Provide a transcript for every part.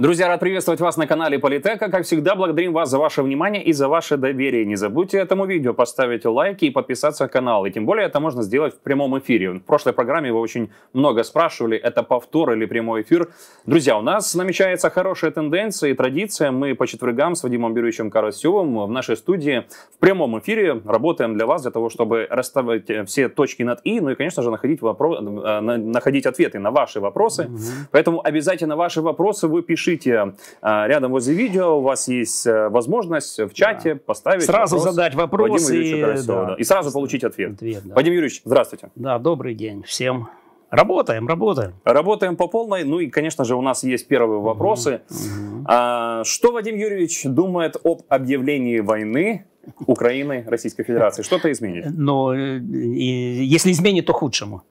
Друзья, рад приветствовать вас на канале Политека. Как всегда, благодарим вас за ваше внимание и за ваше доверие. Не забудьте этому видео поставить лайки и подписаться на канал. И тем более это можно сделать в прямом эфире. В прошлой программе вы очень много спрашивали, это повтор или прямой эфир. Друзья, у нас намечается хорошая тенденция и традиция. Мы по четвергам с Вадимом Беревичем Карасевым в нашей студии в прямом эфире работаем для вас, для того, чтобы расставить э, все точки над «и», ну и, конечно же, находить, вопро... Э, находить ответы на ваши вопросы. Угу. Поэтому обязательно ваши вопросы вы пишите пишите а, рядом возле видео, у вас есть э, возможность в чате да. поставить Сразу вопрос задать вопрос и... Карасеву. Да. И сразу получить ответ. ответ да. Вадим Юрьевич, здравствуйте. Да, добрый день всем. Работаем, работаем. Работаем по полной. Ну и, конечно же, у нас есть первые вопросы. Угу, угу. что Вадим Юрьевич думает об объявлении войны Украины, Российской Федерации. Что-то изменит? Но э, и, если изменит, то худшему.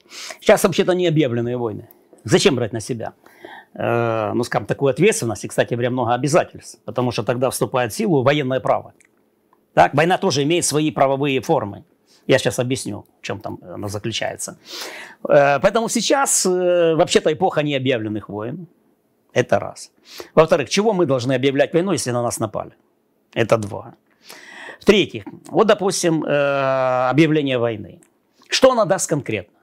Сейчас вообще-то не объявленные войны. Зачем брать на себя? Э, ну, скажем, такую ответственность и, кстати говоря, много обязательств, потому что тогда вступает в силу военное право. Так? Война тоже имеет свои правовые формы. Я сейчас объясню, в чем там она заключается. Э, поэтому сейчас э, вообще-то эпоха необъявленных войн. Это раз. Во-вторых, чего мы должны объявлять войну, если на нас напали? Это два. В-третьих, вот, допустим, объявление войны. Что она даст конкретно?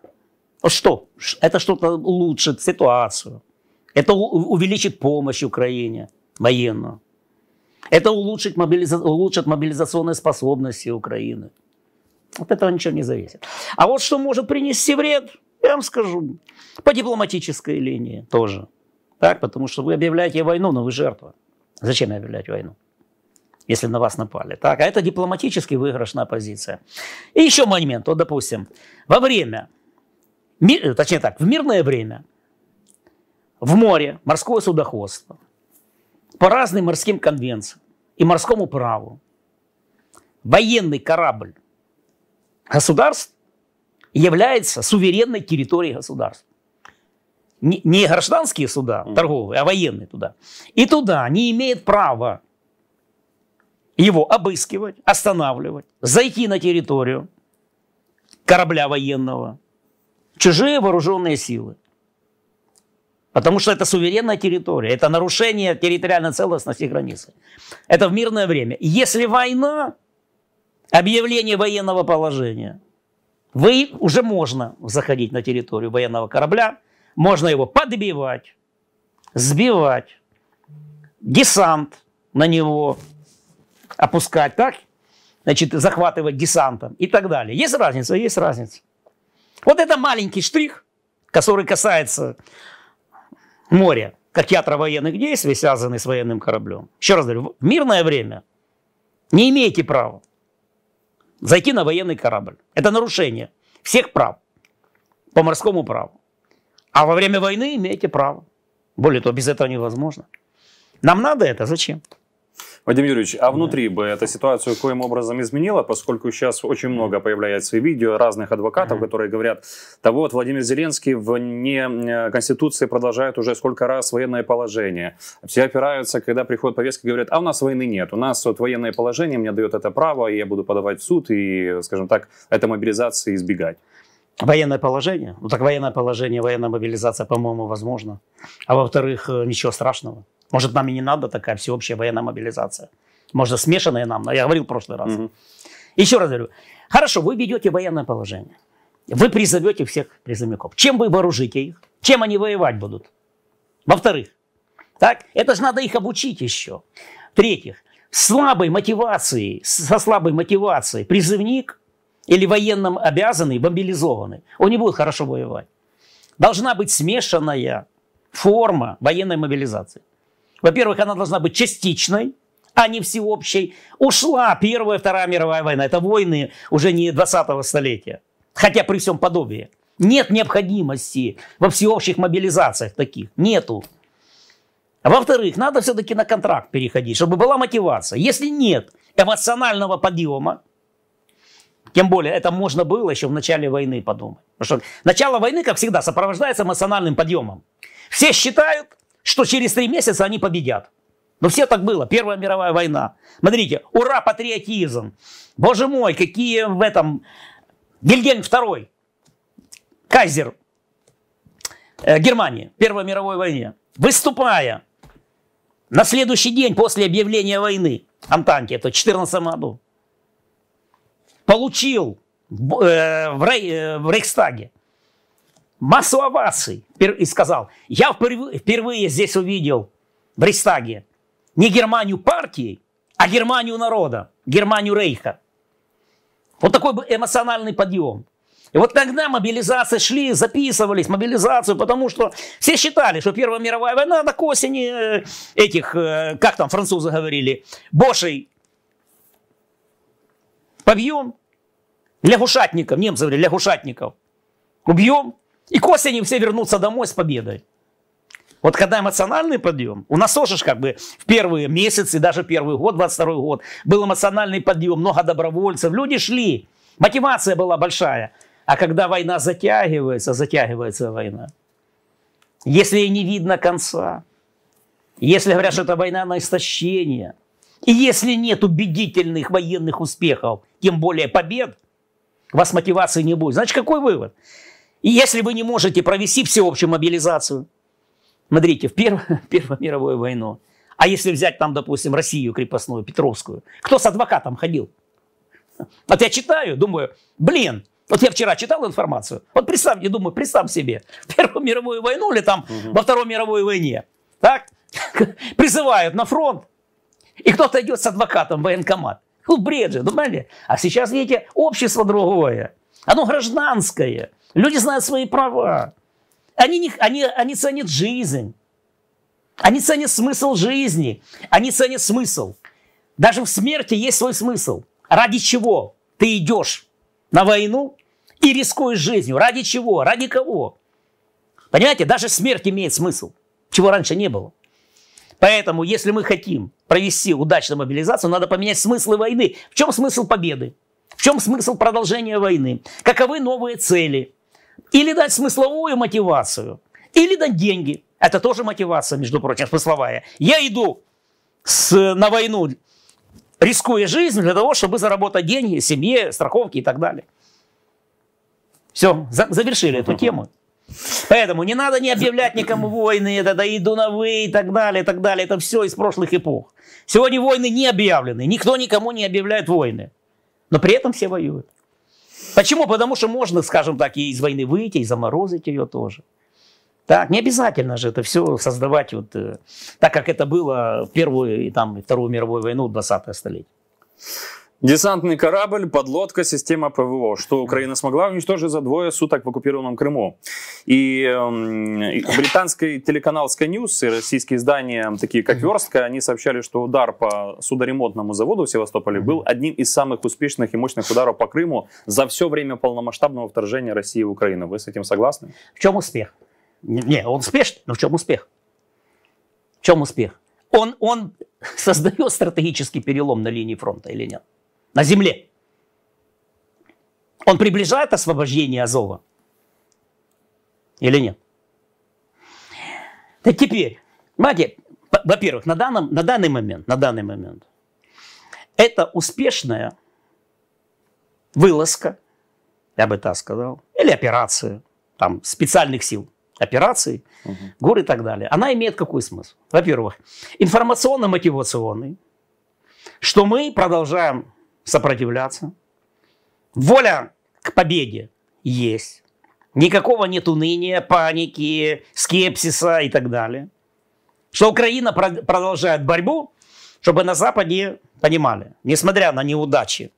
Что? Это что-то улучшит ситуацию это увеличит помощь Украине военную. Это улучшит, мобилиза... улучшит мобилизационные способности Украины. От этого ничего не зависит. А вот что может принести вред, я вам скажу, по дипломатической линии тоже. Так, потому что вы объявляете войну, но вы жертва. Зачем объявлять войну? если на вас напали. Так, а это дипломатически выигрышная позиция. И еще момент, вот допустим, во время, точнее так, в мирное время в море морское судоходство по разным морским конвенциям и морскому праву военный корабль государств является суверенной территорией государств. Не гражданские суда торговые, а военные туда. И туда не имеет права его обыскивать, останавливать, зайти на территорию корабля военного, чужие вооруженные силы. Потому что это суверенная территория, это нарушение территориальной целостности границы. Это в мирное время. Если война, объявление военного положения, вы уже можно заходить на территорию военного корабля, можно его подбивать, сбивать, десант на него опускать, так? Значит, захватывать десантом и так далее. Есть разница? Есть разница. Вот это маленький штрих, который касается море, как ядра военных действий, связанные с военным кораблем. Еще раз говорю, в мирное время не имеете права зайти на военный корабль. Это нарушение всех прав по морскому праву. А во время войны имеете право. Более того, без этого невозможно. Нам надо это? Зачем? Вадим Юрьевич, а внутри бы эта ситуация каким образом изменила, поскольку сейчас очень много появляется видео разных адвокатов, которые говорят, да вот Владимир Зеленский вне э, Конституции продолжает уже сколько раз военное положение. Все опираются, когда приходят повестки, говорят, а у нас войны нет, у нас вот военное положение мне дает это право, и я буду подавать в суд и, скажем так, это мобилизации избегать. Военное положение? Ну так военное положение, военная мобилизация, по-моему, возможно. А во-вторых, э, ничего страшного. Может, нам и не надо такая всеобщая военная мобилизация. Может, смешанная нам, но я говорил в прошлый раз. Угу. Еще раз говорю. Хорошо, вы ведете военное положение. Вы призовете всех призывников. Чем вы вооружите их? Чем они воевать будут? Во-вторых, так, это же надо их обучить еще. В-третьих, слабой мотивацией, со слабой мотивацией призывник или военным обязанный, мобилизованный, он не будет хорошо воевать. Должна быть смешанная форма военной мобилизации. Во-первых, она должна быть частичной, а не всеобщей. Ушла Первая, Вторая мировая война. Это войны уже не 20-го столетия. Хотя при всем подобии. Нет необходимости во всеобщих мобилизациях таких. Нету. Во-вторых, надо все-таки на контракт переходить, чтобы была мотивация. Если нет эмоционального подъема, тем более это можно было еще в начале войны подумать. Потому что начало войны, как всегда, сопровождается эмоциональным подъемом. Все считают, что через три месяца они победят. Но ну, все так было. Первая мировая война. Смотрите, ура, патриотизм. Боже мой, какие в этом... Вильгельм II, кайзер э, Германии, Первой мировой войне, выступая на следующий день после объявления войны Антанте, это 14 году, получил э, в, Рей, э, в Рейхстаге массу оваций и сказал, я впервые здесь увидел в Рейхстаге не Германию партии, а Германию народа, Германию рейха. Вот такой бы эмоциональный подъем. И вот тогда мобилизации шли, записывались, мобилизацию, потому что все считали, что Первая мировая война на осени э, этих, э, как там французы говорили, бошей побьем, лягушатников, немцы говорили, лягушатников, убьем, и к осени все вернутся домой с победой. Вот когда эмоциональный подъем, у нас тоже как бы в первые месяцы, даже первый год, 22 год, был эмоциональный подъем, много добровольцев, люди шли, мотивация была большая. А когда война затягивается, затягивается война, если не видно конца, если говорят, что это война на истощение, и если нет убедительных военных успехов, тем более побед, у вас мотивации не будет. Значит, какой вывод? И если вы не можете провести всеобщую мобилизацию, смотрите, в Перв... Первую мировую войну, а если взять там, допустим, Россию крепостную, Петровскую, кто с адвокатом ходил? Вот я читаю, думаю, блин, вот я вчера читал информацию, вот представь, я думаю, представь себе, в Первую мировую войну или там угу. во Второй мировой войне, так, призывают на фронт, и кто-то идет с адвокатом в военкомат. Ну, бред же, думали? А сейчас, видите, общество другое. Оно гражданское. Люди знают свои права. Они, не, они, они ценят жизнь. Они ценят смысл жизни. Они ценят смысл. Даже в смерти есть свой смысл. Ради чего ты идешь на войну и рискуешь жизнью? Ради чего? Ради кого? Понимаете, даже смерть имеет смысл, чего раньше не было. Поэтому, если мы хотим провести удачную мобилизацию, надо поменять смыслы войны. В чем смысл победы? В чем смысл продолжения войны? Каковы новые цели? Или дать смысловую мотивацию, или дать деньги. Это тоже мотивация, между прочим, смысловая. Я иду с, на войну, рискуя жизнь для того, чтобы заработать деньги, семье, страховки и так далее. Все, за, завершили эту тему. Поэтому не надо не объявлять никому войны, это да иду на вы и так далее, и так далее. Это все из прошлых эпох. Сегодня войны не объявлены, никто никому не объявляет войны. Но при этом все воюют. Почему? Потому что можно, скажем так, и из войны выйти, и заморозить ее тоже. Так, не обязательно же это все создавать вот, э, так, как это было в Первую и, там, Вторую мировую войну, 20-е столетие. Десантный корабль, подлодка, система ПВО, что Украина смогла уничтожить за двое суток в оккупированном Крыму. И э, британский телеканал Sky News и российские издания, такие как Верстка, они сообщали, что удар по судоремонтному заводу в Севастополе был одним из самых успешных и мощных ударов по Крыму за все время полномасштабного вторжения России в Украину. Вы с этим согласны? В чем успех? Не, он успешный, но в чем успех? В чем успех? Он, он создает стратегический перелом на линии фронта или нет? на земле. Он приближает освобождение Азова или нет? Так теперь, знаете, во-первых, на, данном, на данный момент, на данный момент, это успешная вылазка, я бы так сказал, или операция, там, специальных сил, операции, угу. гор и так далее. Она имеет какой смысл? Во-первых, информационно-мотивационный, что мы продолжаем сопротивляться. Воля к победе есть. Никакого нет уныния, паники, скепсиса и так далее. Что Украина продолжает борьбу, чтобы на Западе понимали, несмотря на неудачи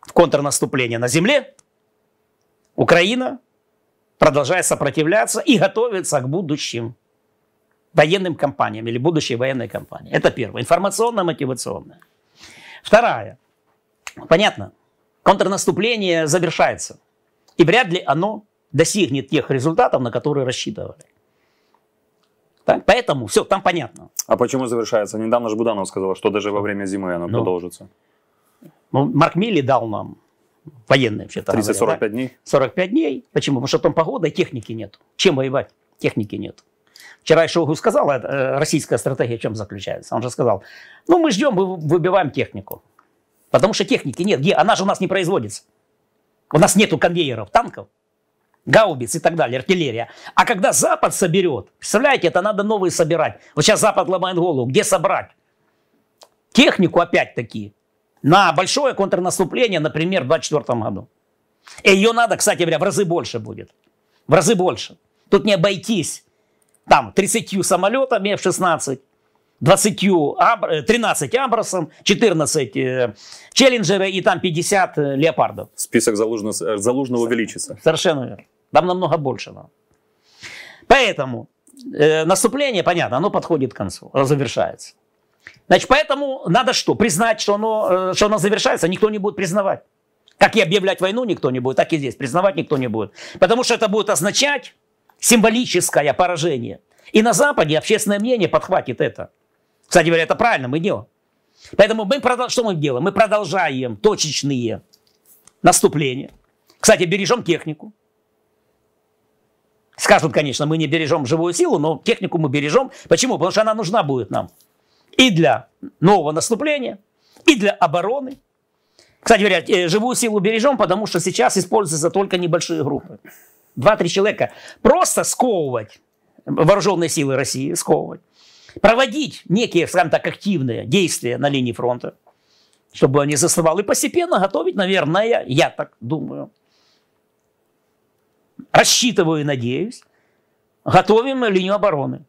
в контрнаступлении на земле, Украина продолжает сопротивляться и готовится к будущим военным кампаниям или будущей военной кампании. Это первое. Информационно-мотивационное. Второе. Понятно, контрнаступление завершается. И вряд ли оно достигнет тех результатов, на которые рассчитывали. Так? Поэтому все, там понятно. А почему завершается? Недавно же Буданов сказал, что даже во время зимы оно ну, продолжится. Ну, Марк Милли дал нам военные все 30-45 да? дней? 45 дней. Почему? Потому что там погода и техники нет. Чем воевать? Техники нет. Вчера Шойгу сказал, э, э, российская стратегия в чем заключается. Он же сказал, ну мы ждем, мы выбиваем технику. Потому что техники нет. где Она же у нас не производится. У нас нету конвейеров, танков, гаубиц и так далее, артиллерия. А когда Запад соберет, представляете, это надо новые собирать. Вот сейчас Запад ломает голову, где собрать? Технику опять-таки на большое контрнаступление, например, в 2024 году. И ее надо, кстати говоря, в разы больше будет. В разы больше. Тут не обойтись там 30 самолетами F-16, 20, 13 Абрасом, 14 Челленджера и там 50 э, Леопардов. Список залужно, э, залужно увеличится. Совершенно верно. Там намного больше. Да. Поэтому э, наступление, понятно, оно подходит к концу, оно завершается. Значит, поэтому надо что? Признать, что оно, э, что оно завершается, никто не будет признавать. Как и объявлять войну никто не будет, так и здесь. Признавать никто не будет. Потому что это будет означать символическое поражение. И на Западе общественное мнение подхватит это. Кстати говоря, это правильно мы делаем. Поэтому мы, продолжаем, что мы делаем? Мы продолжаем точечные наступления. Кстати, бережем технику. Скажут, конечно, мы не бережем живую силу, но технику мы бережем. Почему? Потому что она нужна будет нам и для нового наступления, и для обороны. Кстати говоря, э, живую силу бережем, потому что сейчас используются только небольшие группы. Два-три человека. Просто сковывать вооруженные силы России, сковывать проводить некие, скажем так, активные действия на линии фронта, чтобы они не постепенно готовить, наверное, я так думаю, рассчитываю и надеюсь, готовим линию обороны.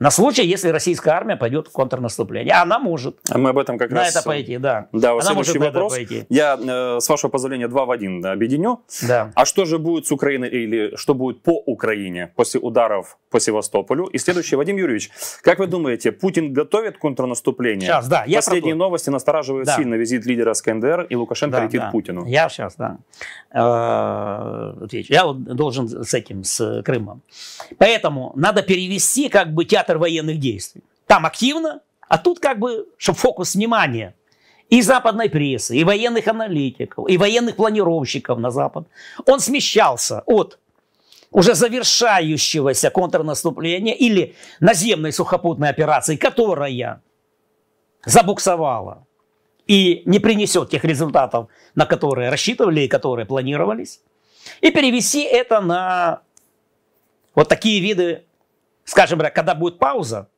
На случай, если российская армия пойдет в контрнаступление. она может. А мы об этом как на раз... На это пойти, да. Да, вот она следующий может вопрос. пойти. Я, э, с вашего позволения, два в один да, объединю. Да. А что же будет с Украиной или что будет по Украине после ударов по Севастополю. И следующий, Вадим Юрьевич, как вы думаете, Путин готовит контрнаступление? Сейчас, да. Я Последние про... новости настораживают да. сильно. Визит лидера с КНДР и Лукашенко да, летит да. Путину. Я сейчас, да. Э, я должен с этим, с Крымом. Поэтому надо перевести как бы театр военных действий. Там активно, а тут как бы, чтобы фокус внимания и западной прессы, и военных аналитиков, и военных планировщиков на Запад, он смещался от уже завершающегося контрнаступления или наземной сухопутной операции, которая забуксовала и не принесет тех результатов, на которые рассчитывали и которые планировались, и перевести это на вот такие виды, скажем так, когда будет пауза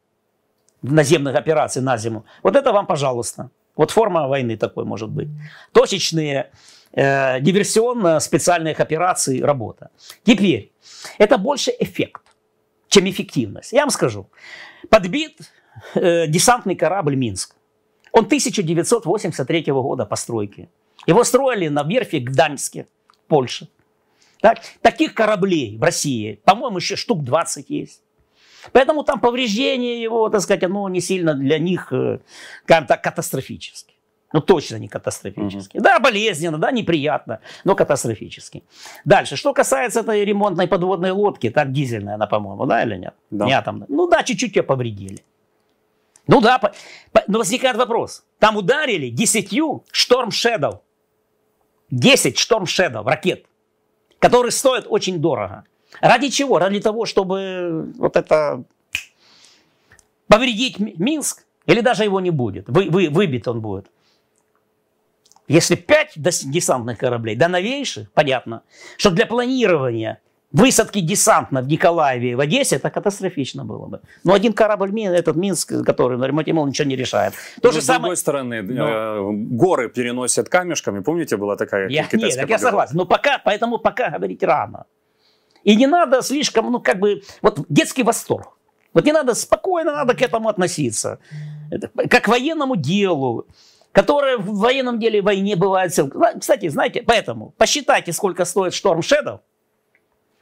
наземных операций на зиму, вот это вам, пожалуйста. Вот форма войны такой может быть. Точечные э, диверсионно-специальных э, операций работа. Теперь, это больше эффект, чем эффективность. Я вам скажу, подбит э, десантный корабль «Минск». Он 1983 года постройки. Его строили на верфи Гданьске, Польша. Так? Таких кораблей в России, по-моему, еще штук 20 есть. Поэтому там повреждение его, так сказать, оно не сильно для них, э, как-то катастрофически. Ну, точно не катастрофически. mm Да, болезненно, да, неприятно, но катастрофически. Дальше, что касается этой ремонтной подводной лодки, так дизельная она, по-моему, да, или нет? Да. Не атомная. Ну да, чуть-чуть ее повредили. Ну да, по... По... но возникает вопрос. Там ударили десятью Шторм Shadow. 10 Шторм Shadow ракет, которые стоят очень дорого. Ради чего? Ради того, чтобы вот это повредить Минск, или даже его не будет, вы, вы, выбит он будет. Если пять десантных кораблей, да новейших, понятно, что для планирования высадки десантно в Николаеве и в Одессе, это катастрофично было бы. Но один корабль, этот Минск, который на ремонте мол, ничего не решает. То Но ну, же с самое... другой стороны, Но... Ну. Э, горы переносят камешками. Помните, была такая я, китайская Нет, так я согласен. Но пока, поэтому пока говорить рано. И не надо слишком, ну как бы, вот детский восторг. Вот не надо, спокойно надо к этому относиться. Это, как к военному делу которые в военном деле войне бывают Кстати, знаете, поэтому посчитайте, сколько стоит Шторм Шедов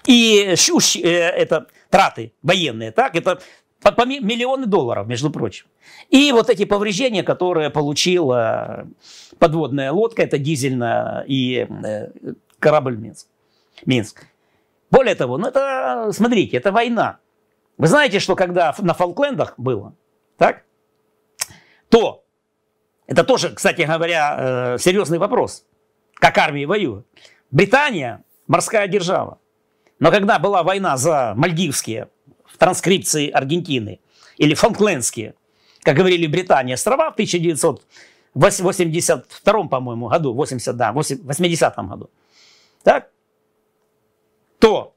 и щущ, э, это траты военные, так, это по, по миллионы долларов, между прочим. И вот эти повреждения, которые получила подводная лодка, это дизельная и э, корабль Минск. Минск. Более того, ну это, смотрите, это война. Вы знаете, что когда на Фолклендах было, так, то это тоже, кстати говоря, э, серьезный вопрос. Как армии воюют. Британия – морская держава. Но когда была война за Мальдивские, в транскрипции Аргентины, или Фолклендские, как говорили Британия, острова в 1982, по-моему, году, 80, да, 80 году, так, то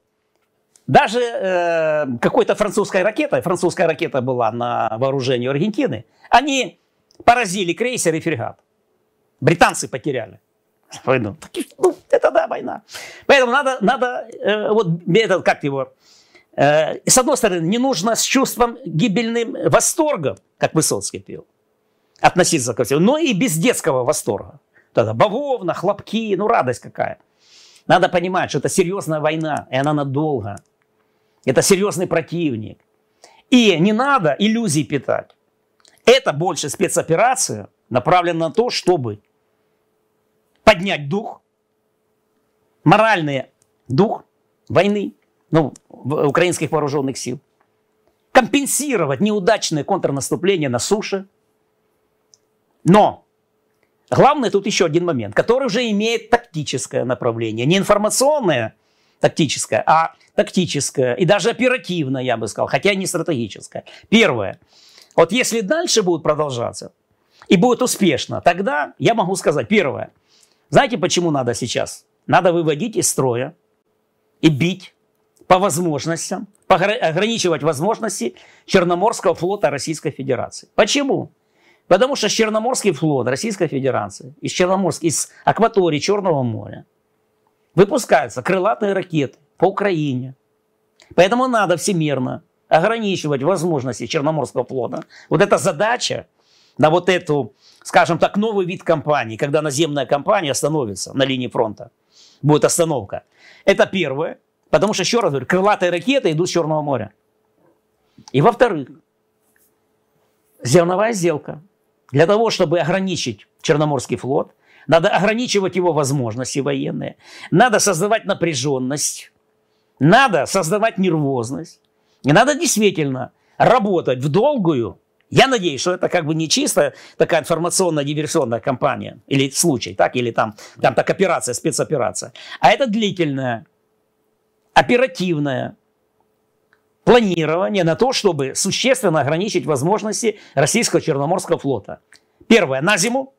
даже э, какой-то французской ракетой, французская ракета была на вооружении Аргентины, они Поразили крейсер и фрегат. Британцы потеряли войну. Ну, это да, война. Поэтому надо, надо э, вот этот, как его, э, с одной стороны, не нужно с чувством гибельным восторга, как Высоцкий пел, относиться ко всему, но и без детского восторга. Тогда бавовна, хлопки, ну радость какая. Надо понимать, что это серьезная война, и она надолго. Это серьезный противник. И не надо иллюзий питать. Это больше спецоперация направлена на то, чтобы поднять дух, моральный дух войны, ну, э, украинских вооруженных сил, компенсировать неудачное контрнаступление на суше. Но главное тут еще один момент, который уже имеет тактическое направление, не информационное тактическое, а тактическое и даже оперативное, я бы сказал, хотя не стратегическое. Первое – вот если дальше будут продолжаться и будет успешно, тогда я могу сказать, первое, знаете, почему надо сейчас? Надо выводить из строя и бить по возможностям, ограничивать возможности Черноморского флота Российской Федерации. Почему? Потому что Черноморский флот Российской Федерации из, Черноморск, из акватории Черного моря выпускаются крылатые ракеты по Украине. Поэтому надо всемирно ограничивать возможности Черноморского флота. Вот эта задача на вот эту, скажем так, новый вид компании, когда наземная компания остановится на линии фронта, будет остановка. Это первое. Потому что, еще раз говорю, крылатые ракеты идут с Черного моря. И во-вторых, зерновая сделка. Для того, чтобы ограничить Черноморский флот, надо ограничивать его возможности военные, надо создавать напряженность, надо создавать нервозность. И надо действительно работать в долгую. Я надеюсь, что это как бы не чистая такая информационная диверсионная кампания или случай, так, или там, там так операция, спецоперация. А это длительное оперативное планирование на то, чтобы существенно ограничить возможности российского Черноморского флота. Первое, на зиму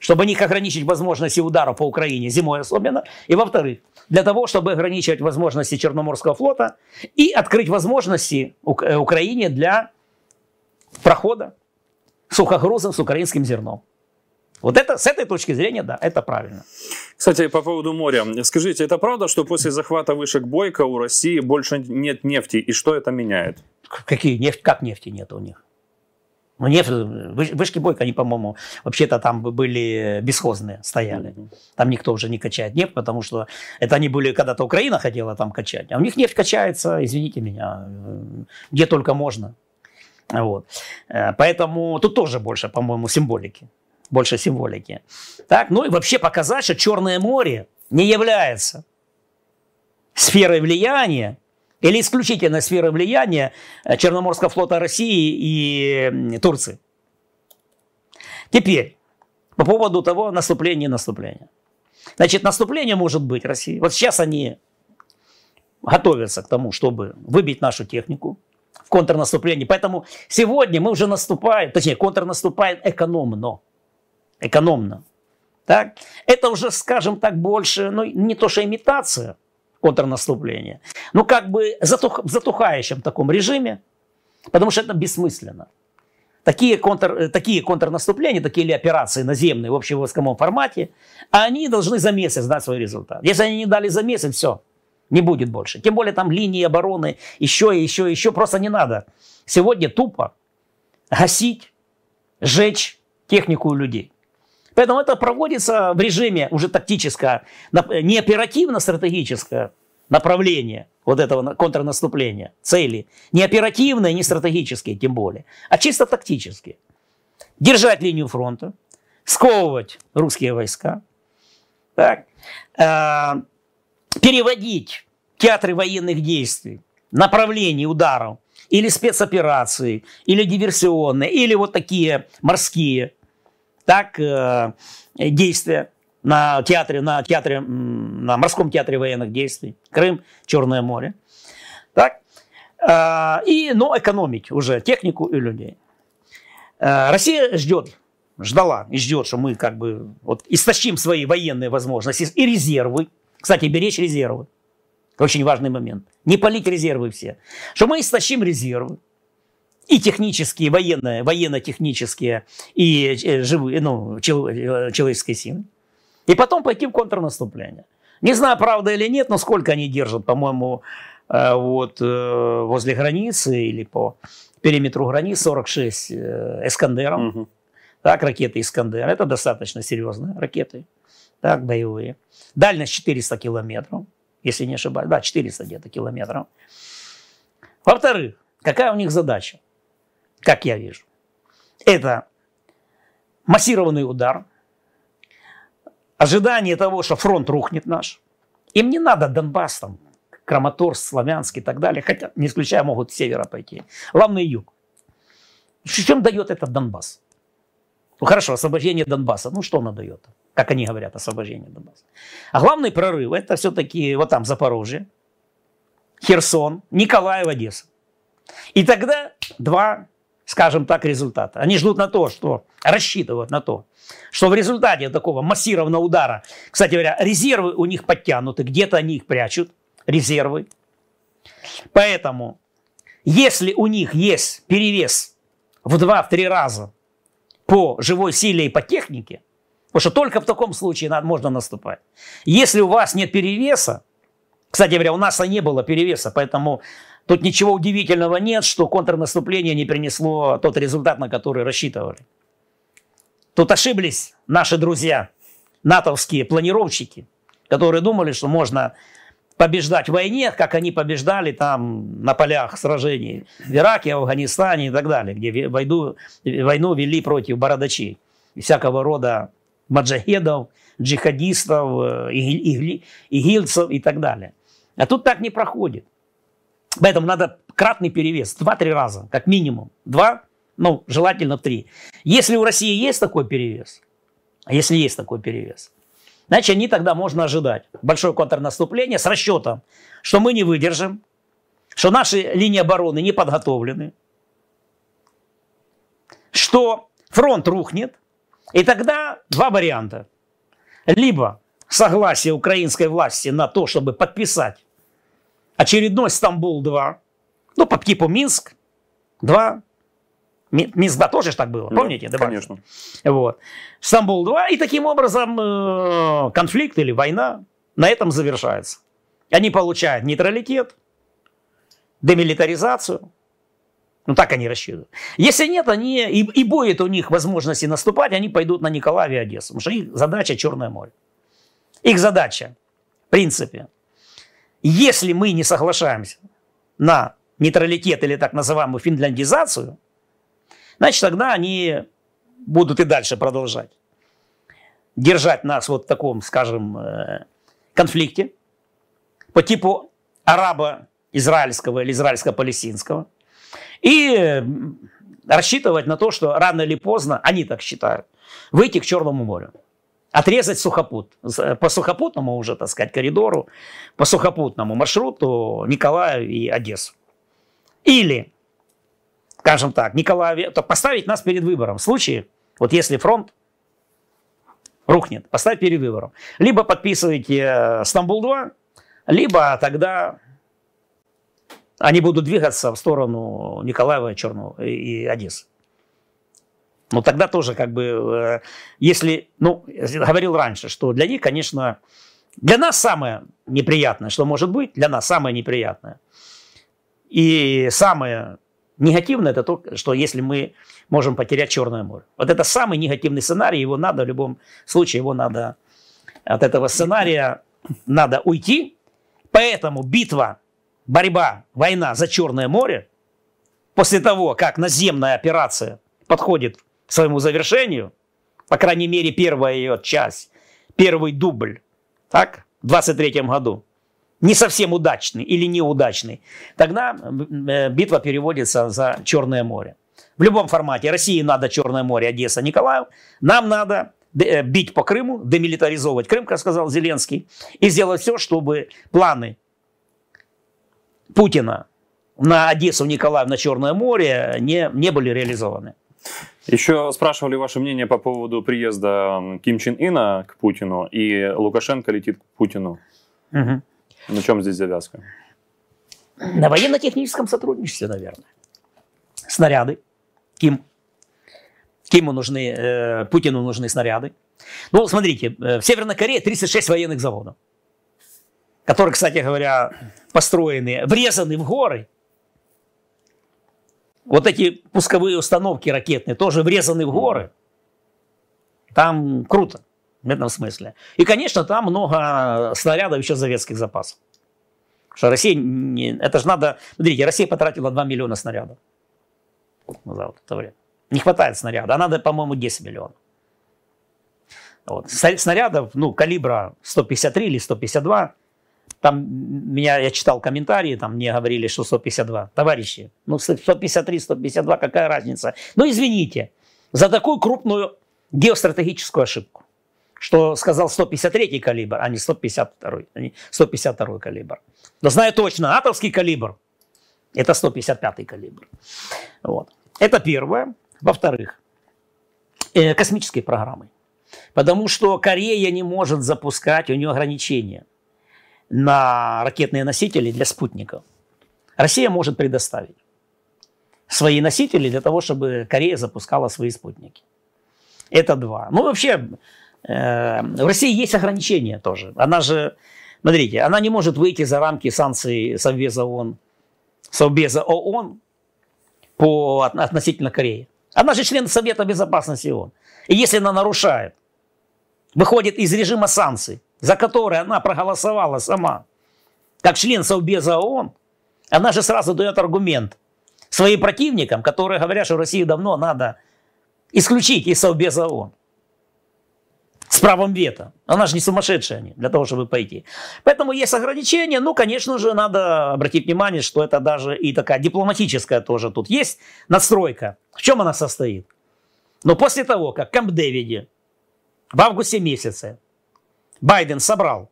чтобы не ограничить возможности удара по Украине, зимой особенно. И во-вторых, для того, чтобы ограничивать возможности Черноморского флота и открыть возможности э, Украине для прохода сухогрузов с украинским зерном. Вот это, с этой точки зрения, да, это правильно. Кстати, по поводу моря. Скажите, это правда, что после захвата вышек Бойко у России больше нет нефти? И что это меняет? Какие нефть? Как нефти нет у них? Ну, нефть, э, вышки Бойко, они, по-моему, вообще-то там были э, бесхозные, стояли. Там никто уже не качает нефть, потому что это они были, когда-то Украина хотела там качать, а у них нефть качается, извините меня, э, где только можно. Вот. Поэтому тут тоже больше, по-моему, символики. Больше символики. Так, ну и вообще показать, что Черное море не является сферой влияния или исключительно сферы влияния э, Черноморского флота России и Турции. Теперь, по поводу того, наступления и наступление. Значит, наступление может быть России. Вот сейчас они готовятся к тому, чтобы выбить нашу технику в контрнаступлении. Поэтому сегодня мы уже наступаем, точнее, контрнаступаем экономно. Экономно. Так? Это уже, скажем так, больше, ну, не то, что имитация – контрнаступление. Ну, как бы затух, в затухающем таком режиме, потому что это бессмысленно. Такие, контр, э, такие контрнаступления, такие или операции наземные в общевойсковом формате, они должны за месяц дать свой результат. Если они не дали за месяц, все, не будет больше. Тем более там линии обороны, еще и еще и еще. Просто не надо сегодня тупо гасить, жечь технику и людей. Поэтому это проводится в режиме уже тактическое, не оперативно-стратегическое направление вот этого контрнаступления, цели. Не оперативные, не стратегические, тем более, а чисто тактические. Держать линию фронта, сковывать русские войска, так, э, переводить театры военных действий, направлений ударов или спецоперации, или диверсионные, или вот такие морские так э, действия на театре, на театре, на морском театре военных действий, Крым, Черное море, так, э, и, но ну, экономить уже технику и людей. Э, Россия ждет, ждала и ждет, что мы как бы вот истощим свои военные возможности и резервы. Кстати, беречь резервы. Очень важный момент. Не полить резервы все. Что мы истощим резервы и технические, военные, военно-технические, и э, живые, ну, э, человеческие силы. И потом пойти в контрнаступление. Не знаю, правда или нет, но сколько они держат, по-моему, э, вот возле границы или по периметру границ 46 эскандером Угу. Так, ракеты «Искандер». Это достаточно серьезные ракеты. Так, боевые. Дальность 400 километров, если не ошибаюсь. Да, 400 где-то километров. Во-вторых, какая у них задача? как я вижу, это массированный удар, ожидание того, что фронт рухнет наш. Им не надо Донбасс, там, Краматорск, Славянск и так далее, хотя, не исключая, могут с севера пойти. Главный юг. Чем дает этот Донбасс? Ну хорошо, освобождение Донбасса. Ну что оно дает? Как они говорят, освобождение Донбасса. А главный прорыв это все-таки вот там Запорожье, Херсон, Николаев, Одесса. И тогда два скажем так, результата. Они ждут на то, что рассчитывают на то, что в результате такого массированного удара, кстати говоря, резервы у них подтянуты, где-то они их прячут, резервы. Поэтому, если у них есть перевес в 2-3 раза по живой силе и по технике, потому что только в таком случае можно наступать. Если у вас нет перевеса, кстати говоря, у нас и не было перевеса, поэтому Тут ничего удивительного нет, что контрнаступление не принесло тот результат, на который рассчитывали. Тут ошиблись наши друзья, натовские планировщики, которые думали, что можно побеждать в войне, как они побеждали там на полях сражений в Ираке, Афганистане и так далее, где войну, войну вели против бородачей, всякого рода маджахедов, джихадистов, э, игильцев и так далее. А тут так не проходит. Поэтому надо кратный перевес, 2-3 раза, как минимум. 2, ну, желательно 3. Если у России есть такой перевес, а если есть такой перевес, значит, они тогда можно ожидать большое контрнаступление с расчетом, что мы не выдержим, что наши линии обороны не подготовлены, что фронт рухнет, и тогда два варианта. Либо согласие украинской власти на то, чтобы подписать очередной Стамбул-2, ну, по типу Минск, 2, Минск 2 тоже так было, ну, помните? Да, конечно. Вот. Стамбул 2, и таким образом э, конфликт или война на этом завершается. Они получают нейтралитет, демилитаризацию, ну так они рассчитывают. Если нет, они и, и будет у них возможности наступать, они пойдут на Николаев и Одессу, потому что их задача Черное море. Их задача, в принципе, если мы не соглашаемся на нейтралитет или так называемую финляндизацию, значит, тогда они будут и дальше продолжать держать нас вот в таком, скажем, э, конфликте по типу арабо-израильского или израильско-палестинского и рассчитывать на то, что рано или поздно, они так считают, выйти к Черному морю отрезать сухопут. Э, по сухопутному уже, так сказать, коридору, по сухопутному маршруту Николаев и Одессу. Или, скажем так, Николаев, то поставить нас перед выбором. В случае, вот если фронт рухнет, поставить перед выбором. Либо подписывайте э, Стамбул-2, либо тогда они будут двигаться в сторону Николаева, Черного и Одессы. Но ну, тогда тоже как бы, э, если, ну, говорил раньше, что для них, конечно, для нас самое неприятное, что может быть, для нас самое неприятное. И самое негативное, это то, что если мы можем потерять Черное море. Вот это самый негативный сценарий, его надо в любом случае, его надо от этого сценария надо уйти. Поэтому битва, борьба, война за Черное море, после того, как наземная операция подходит своему завершению, по крайней мере, первая ее часть, первый дубль, так, в 23 году, не совсем удачный или неудачный, тогда э, э, битва переводится за Черное море. В любом формате. России надо Черное море, Одесса, Николаев. Нам надо э, бить по Крыму, демилитаризовать Крым, как сказал Зеленский, и сделать все, чтобы планы Путина на Одессу, Николаев, на Черное море не, не были реализованы. Еще спрашивали ваше мнение по поводу приезда Ким Чен Ина к Путину и Лукашенко летит к Путину. Угу. На чем здесь завязка? На военно-техническом сотрудничестве, наверное. Снаряды. Ким. Киму нужны, э, Путину нужны снаряды. Ну, смотрите, э, в Северной Корее 36 военных заводов, которые, кстати говоря, построены, врезаны в горы – вот эти пусковые установки ракетные тоже врезаны в горы. Там круто в этом смысле. И, конечно, там много снарядов еще советских запасов. Потому что Россия, не, это же надо, смотрите, Россия потратила 2 миллиона снарядов ну, за вот это время. Не хватает снаряда, а надо, по-моему, 10 миллионов. Вот. Снарядов, ну, калибра 153 или 152, там меня, я читал комментарии, там мне говорили, что 152. Товарищи, ну 153, 152, какая разница? Ну извините, за такую крупную геостратегическую ошибку, что сказал 153 калибр, а не 152, а не 152 калибр. Да знаю точно, натовский калибр – это 155 калибр. Вот. Это первое. Во-вторых, э, космические программы. Потому что Корея не может запускать, у нее ограничения – на ракетные носители для спутников. Россия может предоставить свои носители для того, чтобы Корея запускала свои спутники. Это два. Ну, вообще, э, в России есть ограничения тоже. Она же, смотрите, она не может выйти за рамки санкций Совбеза ООН, Совбеза ООН по, относительно Кореи. Она же член Совета Безопасности ООН. И если она нарушает, выходит из режима санкций, за который она проголосовала сама, как член Совбеза ООН, она же сразу дает аргумент своим противникам, которые говорят, что Россию давно надо исключить из Совбеза ООН с правом вето. Она же не сумасшедшая они, для того, чтобы пойти. Поэтому есть ограничения. Ну, конечно же, надо обратить внимание, что это даже и такая дипломатическая тоже тут есть настройка. В чем она состоит? Но ну, после того, как Камп Дэвиди в августе месяце Байден собрал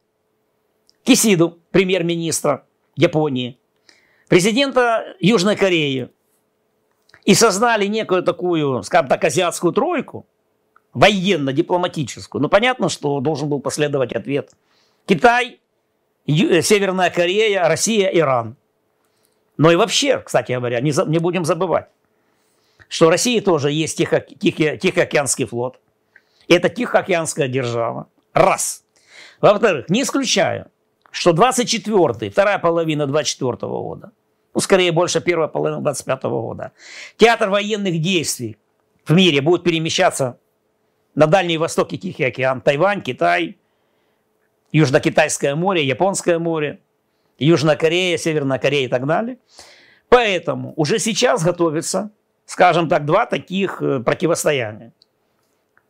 Кисиду, премьер-министра Японии, президента Южной Кореи, и создали некую такую, скажем так, азиатскую тройку, военно-дипломатическую. Но ну, понятно, что должен был последовать ответ. Китай, э, Северная Корея, Россия, Иран. Но ну и вообще, кстати говоря, не, за, не будем забывать, что у России тоже есть Тихо, Тихо, Тихоокеанский флот. Это Тихоокеанская держава. Раз. Во-вторых, не исключаю, что 24-й, вторая половина 24-го года, ну, скорее больше первая половина 25-го года, театр военных действий в мире будет перемещаться на Дальний Восток и Тихий океан, Тайвань, Китай, Южно-Китайское море, Японское море, Южная Корея, Северная Корея и так далее. Поэтому уже сейчас готовится, скажем так, два таких э, противостояния.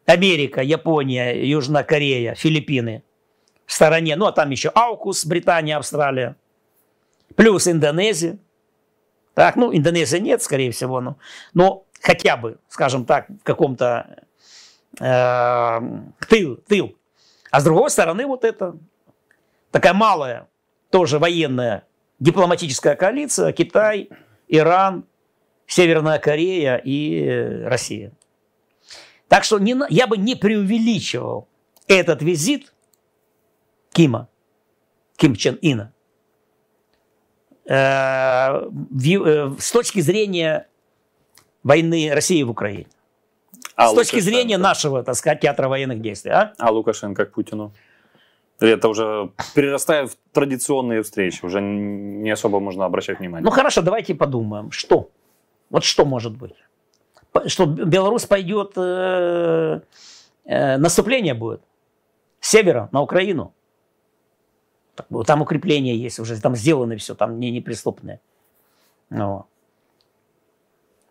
Америка, Япония, Южная Корея, Филиппины стороне. Ну, а там еще Аукус, Британия, Австралия. Плюс Индонезия. Так, ну, Индонезия нет, скорее всего, но, ну, но хотя бы, скажем так, в каком-то э, тыл, тыл. А с другой стороны, вот это такая малая, тоже военная дипломатическая коалиция, Китай, Иран, Северная Корея и Россия. Так что не, я бы не преувеличивал этот визит – Кима, Ким Чен Ина. Э, э, с точки зрения войны России в Украине. А с Лукашенко. точки зрения нашего, так сказать, театра военных действий. А, а Лукашенко к Путину? это уже перерастает в традиционные встречи, уже не особо можно обращать внимание. Ну хорошо, давайте подумаем, что? Вот что может быть? Что Беларусь пойдет, э, э, наступление будет с севера на Украину? Там укрепление есть уже, там сделано все, там не неприступное. Но ну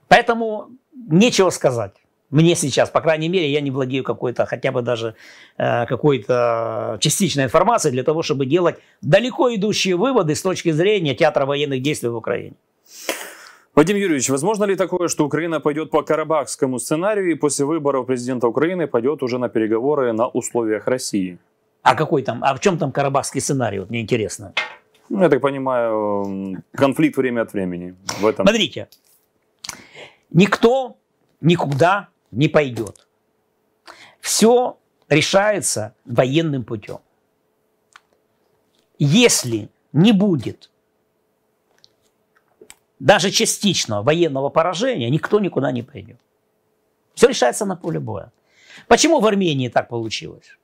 Поэтому нечего сказать. Мне сейчас, по крайней мере, я не владею какой-то, хотя бы даже э, какой-то частичной информацией для того, чтобы делать далеко идущие выводы с точки зрения театра военных действий в Украине. Вадим Юрьевич, возможно ли такое, что Украина пойдет по карабахскому сценарию и после выборов президента Украины пойдет уже на переговоры на условиях России? А какой там, а в чем там карабахский сценарий, вот мне интересно. Ну, я так понимаю, конфликт время от времени. В этом. Смотрите, никто никуда не пойдет. Все решается военным путем. Если не будет даже частичного военного поражения, никто никуда не пойдет. Все решается на поле боя. Почему в Армении так получилось?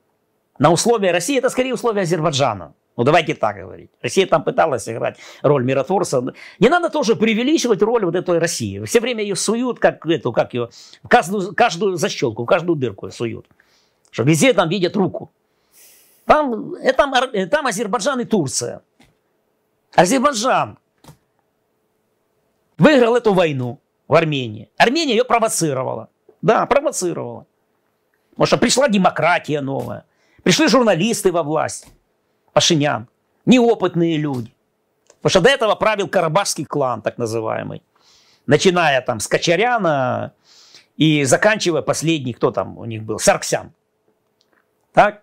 на условия России, это скорее условия Азербайджана. Ну, давайте так говорить. Россия там пыталась играть роль миротворца. Не надо тоже преувеличивать роль вот этой России. Все время ее суют, как эту, как ее, в каждую, каждую защелку, в каждую дырку суют. Что везде там видят руку. Там, э, там, э, там Азербайджан и Турция. Азербайджан выиграл эту войну в Армении. Армения ее провоцировала. Да, провоцировала. Потому что пришла демократия новая. Пришли журналисты во власть, Пашинян, неопытные люди. Потому что до этого правил Карабахский клан, так называемый. Начиная там с Качаряна и заканчивая последний, кто там у них был, Сарксян. Так?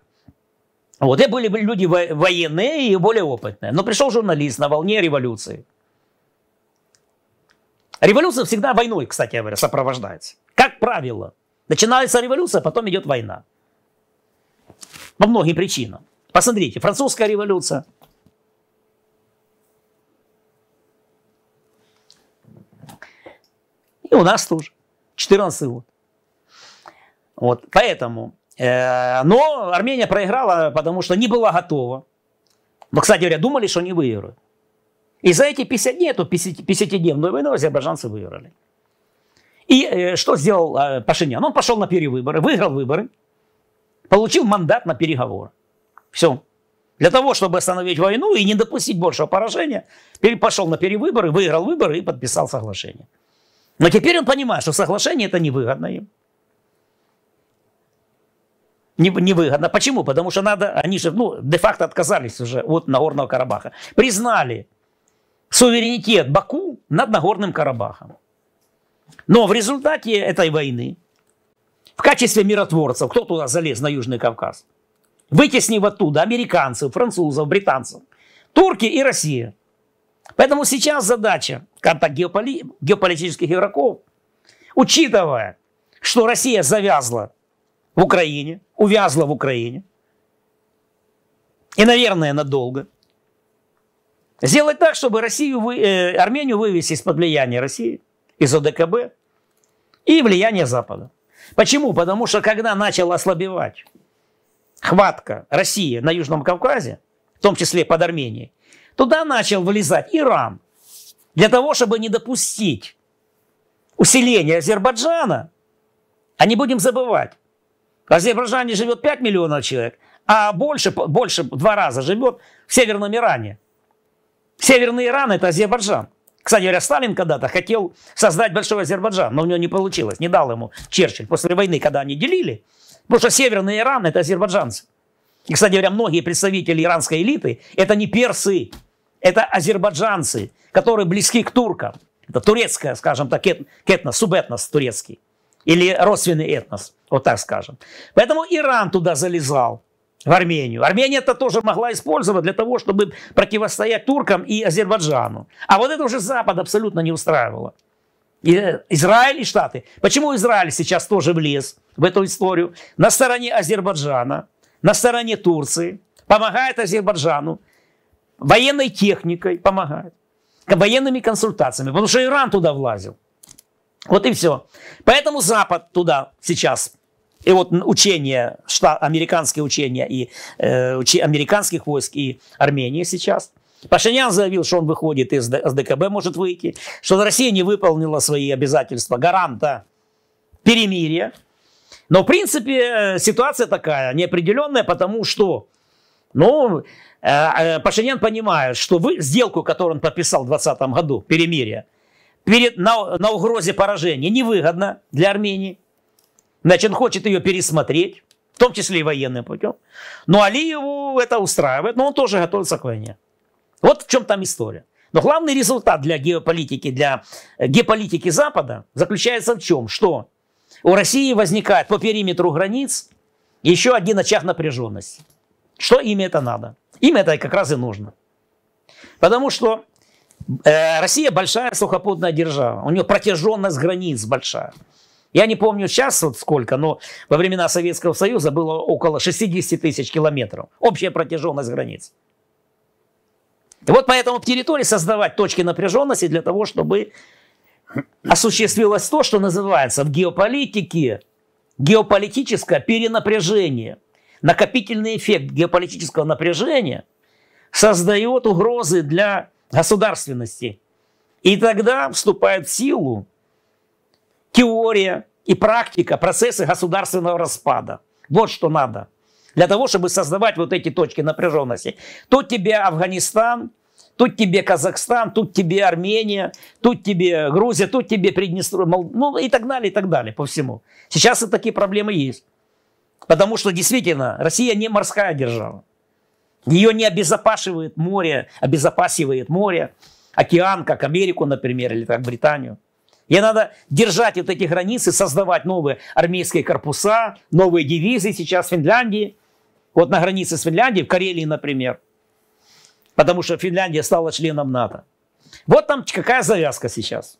Вот и были люди военные и более опытные. Но пришел журналист на волне революции. Революция всегда войной, кстати говоря, сопровождается. Как правило. Начинается революция, потом идет война. По многим причинам. Посмотрите, французская революция. И у нас тоже. 14 год. Вот, поэтому. Э, но Армения проиграла, потому что не была готова. Но, кстати говоря, думали, что не выиграют. И за эти 50 дней, эту 50-дневную войну азербайджанцы выиграли. И э, что сделал э, Пашинян? Он пошел на перевыборы, выиграл выборы получил мандат на переговоры. Все. Для того, чтобы остановить войну и не допустить большего поражения, пошел на перевыборы, выиграл выборы и подписал соглашение. Но теперь он понимает, что соглашение это невыгодно им. Невыгодно. Почему? Потому что надо, они же, ну, де-факто отказались уже от Нагорного Карабаха. Признали суверенитет Баку над Нагорным Карабахом. Но в результате этой войны в качестве миротворцев. Кто туда залез на Южный Кавказ? Вытеснив оттуда американцев, французов, британцев, турки и Россия. Поэтому сейчас задача как геополи- геополитических игроков, учитывая, что Россия завязла в Украине, увязла в Украине, и, наверное, надолго, сделать так, чтобы Россию, вы, э, Армению вывести из-под влияния России, из ОДКБ и влияния Запада. Почему? Потому что когда начала ослабевать хватка России на Южном Кавказе, в том числе под Арменией, туда начал вылезать Иран для того, чтобы не допустить усиления Азербайджана. А не будем забывать, в Азербайджане живет 5 миллионов человек, а больше, больше в два раза живет в Северном Иране. Северный Иран – это Азербайджан – кстати говоря, Сталин когда-то хотел создать Большой Азербайджан, но у него не получилось, не дал ему Черчилль после войны, когда они делили. Потому что Северный Иран – это азербайджанцы. И, кстати говоря, многие представители иранской элиты – это не персы, это азербайджанцы, которые близки к туркам. Это турецкая, скажем так, этнос субэтнос турецкий. Или родственный этнос, вот так скажем. Поэтому Иран туда залезал в Армению. Армения это тоже могла использовать для того, чтобы противостоять туркам и Азербайджану. А вот это уже Запад абсолютно не устраивало. И э, Израиль и Штаты. Почему Израиль сейчас тоже влез в эту историю? На стороне Азербайджана, на стороне Турции, помогает Азербайджану, военной техникой помогает, военными консультациями, потому что Иран туда влазил. Вот и все. Поэтому Запад туда сейчас и вот учение, американское учение и э, американских войск и Армении сейчас. Пашинян заявил, что он выходит из ДКБ, может выйти, что Россия не выполнила свои обязательства гаранта перемирия. Но, в принципе, э, ситуация такая, неопределенная, потому что ну, э, э, Пашинян понимает, что вы, сделку, которую он подписал в 2020 году, перемирие, перед, на, на угрозе поражения, невыгодно для Армении. Значит, хочет ее пересмотреть, в том числе и военным путем. Но Алиеву это устраивает, но он тоже готовится к войне. Вот в чем там история. Но главный результат для геополитики, для э, геополитики Запада заключается в чем? Что у России возникает по периметру границ еще один очаг напряженности. Что им это надо? Им это как раз и нужно. Потому что э, Россия большая сухопутная держава. У нее протяженность границ большая. Я не помню сейчас вот сколько, но во времена Советского Союза было около 60 тысяч километров. Общая протяженность границ. Вот поэтому в территории создавать точки напряженности для того, чтобы осуществилось то, что называется в геополитике геополитическое перенапряжение. Накопительный эффект геополитического напряжения создает угрозы для государственности. И тогда вступает в силу теория и практика процесса государственного распада. Вот что надо. Для того, чтобы создавать вот эти точки напряженности. Тут тебе Афганистан, тут тебе Казахстан, тут тебе Армения, тут тебе Грузия, тут тебе Приднестровье, ну и так далее, и так далее по всему. Сейчас и такие проблемы есть. Потому что действительно Россия не морская держава. Ее не обезопасивает море, обезопасивает море, океан, как Америку, например, или как Британию. И надо держать вот эти границы, создавать новые армейские корпуса, новые дивизии сейчас в Финляндии. Вот на границе с Финляндией, в Карелии, например. Потому что Финляндия стала членом НАТО. Вот там какая завязка сейчас.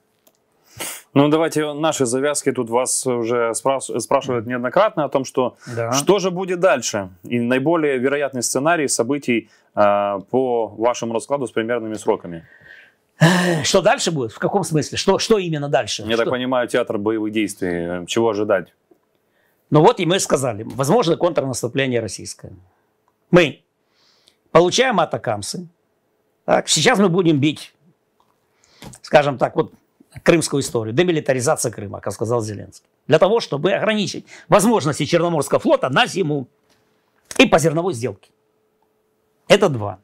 Ну, давайте наши завязки. Тут вас уже спрашивают неоднократно о том, что да. что же будет дальше. И наиболее вероятный сценарий событий э, по вашему раскладу с примерными сроками. Что дальше будет? В каком смысле? Что, что именно дальше? Я что? так понимаю, театр боевых действий. Чего ожидать? Ну вот и мы сказали, возможно контрнаступление российское. Мы получаем атакамсы. Так, сейчас мы будем бить, скажем так, вот крымскую историю, демилитаризация Крыма, как сказал Зеленский, для того, чтобы ограничить возможности Черноморского флота на зиму и по зерновой сделке. Это два.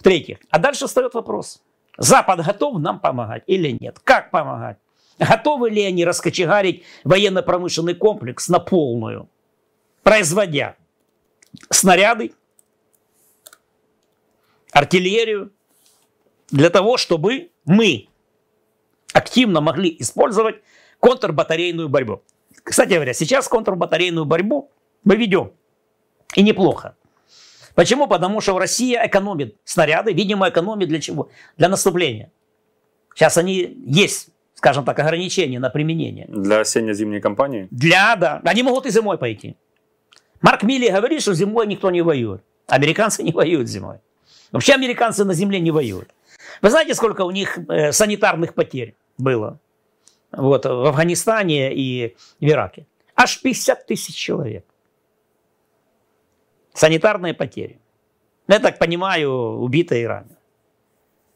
В-третьих, а дальше встает вопрос – Запад готов нам помогать или нет? Как помогать? Готовы ли они раскочегарить военно-промышленный комплекс на полную, производя снаряды, артиллерию, для того, чтобы мы активно могли использовать контрбатарейную борьбу. Кстати говоря, сейчас контрбатарейную борьбу мы ведем, и неплохо. Почему? Потому что Россия экономит снаряды, видимо, экономит для чего? Для наступления. Сейчас они есть, скажем так, ограничения на применение. Для осенне-зимней кампании? Для, да. Они могут и зимой пойти. Марк Милли говорит, что зимой никто не воюет. Американцы не воюют зимой. Вообще американцы на земле не воюют. Вы знаете, сколько у них э, санитарных потерь было? Вот, в Афганистане и в Ираке. Аж 50 тысяч человек. Санитарные потери. Ну, я так понимаю, убитые и раненые.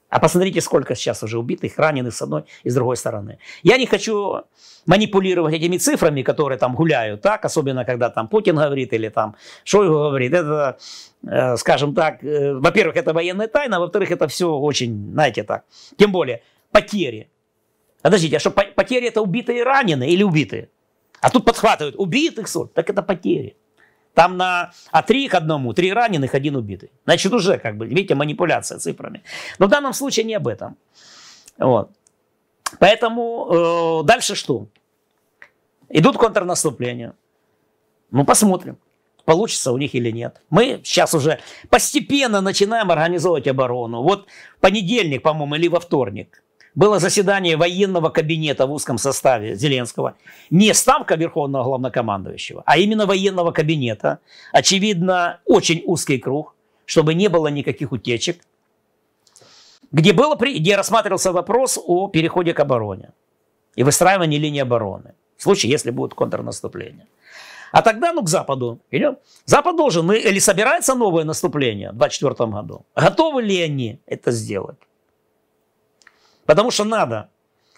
А посмотрите, сколько сейчас уже убитых, раненых с одной и с другой стороны. Я не хочу манипулировать этими цифрами, которые там гуляют, так, особенно когда там Путин говорит или там Шойгу говорит. Это, э, скажем так, э, во-первых, это военная тайна, во-вторых, это все очень, знаете так, тем более потери. Подождите, а что потери это убитые и раненые или убитые? А тут подхватывают убитых соль, так это потери. Там на а 3 к одному, три раненых, один убитый. Значит, уже как бы, видите, манипуляция цифрами. Но в данном случае не об этом. Вот. Поэтому э, дальше что? Идут контрнаступления. Ну, посмотрим, получится у них или нет. Мы сейчас уже постепенно начинаем организовывать оборону. Вот понедельник, по-моему, или во вторник было заседание военного кабинета в узком составе Зеленского. Не ставка верховного главнокомандующего, а именно военного кабинета. Очевидно, очень узкий круг, чтобы не было никаких утечек. Где, было, где рассматривался вопрос о переходе к обороне и выстраивании линии обороны. В случае, если будет контрнаступление. А тогда, ну, к Западу идем. Запад должен, или собирается новое наступление в 2024 году. Готовы ли они это сделать? Потому что надо.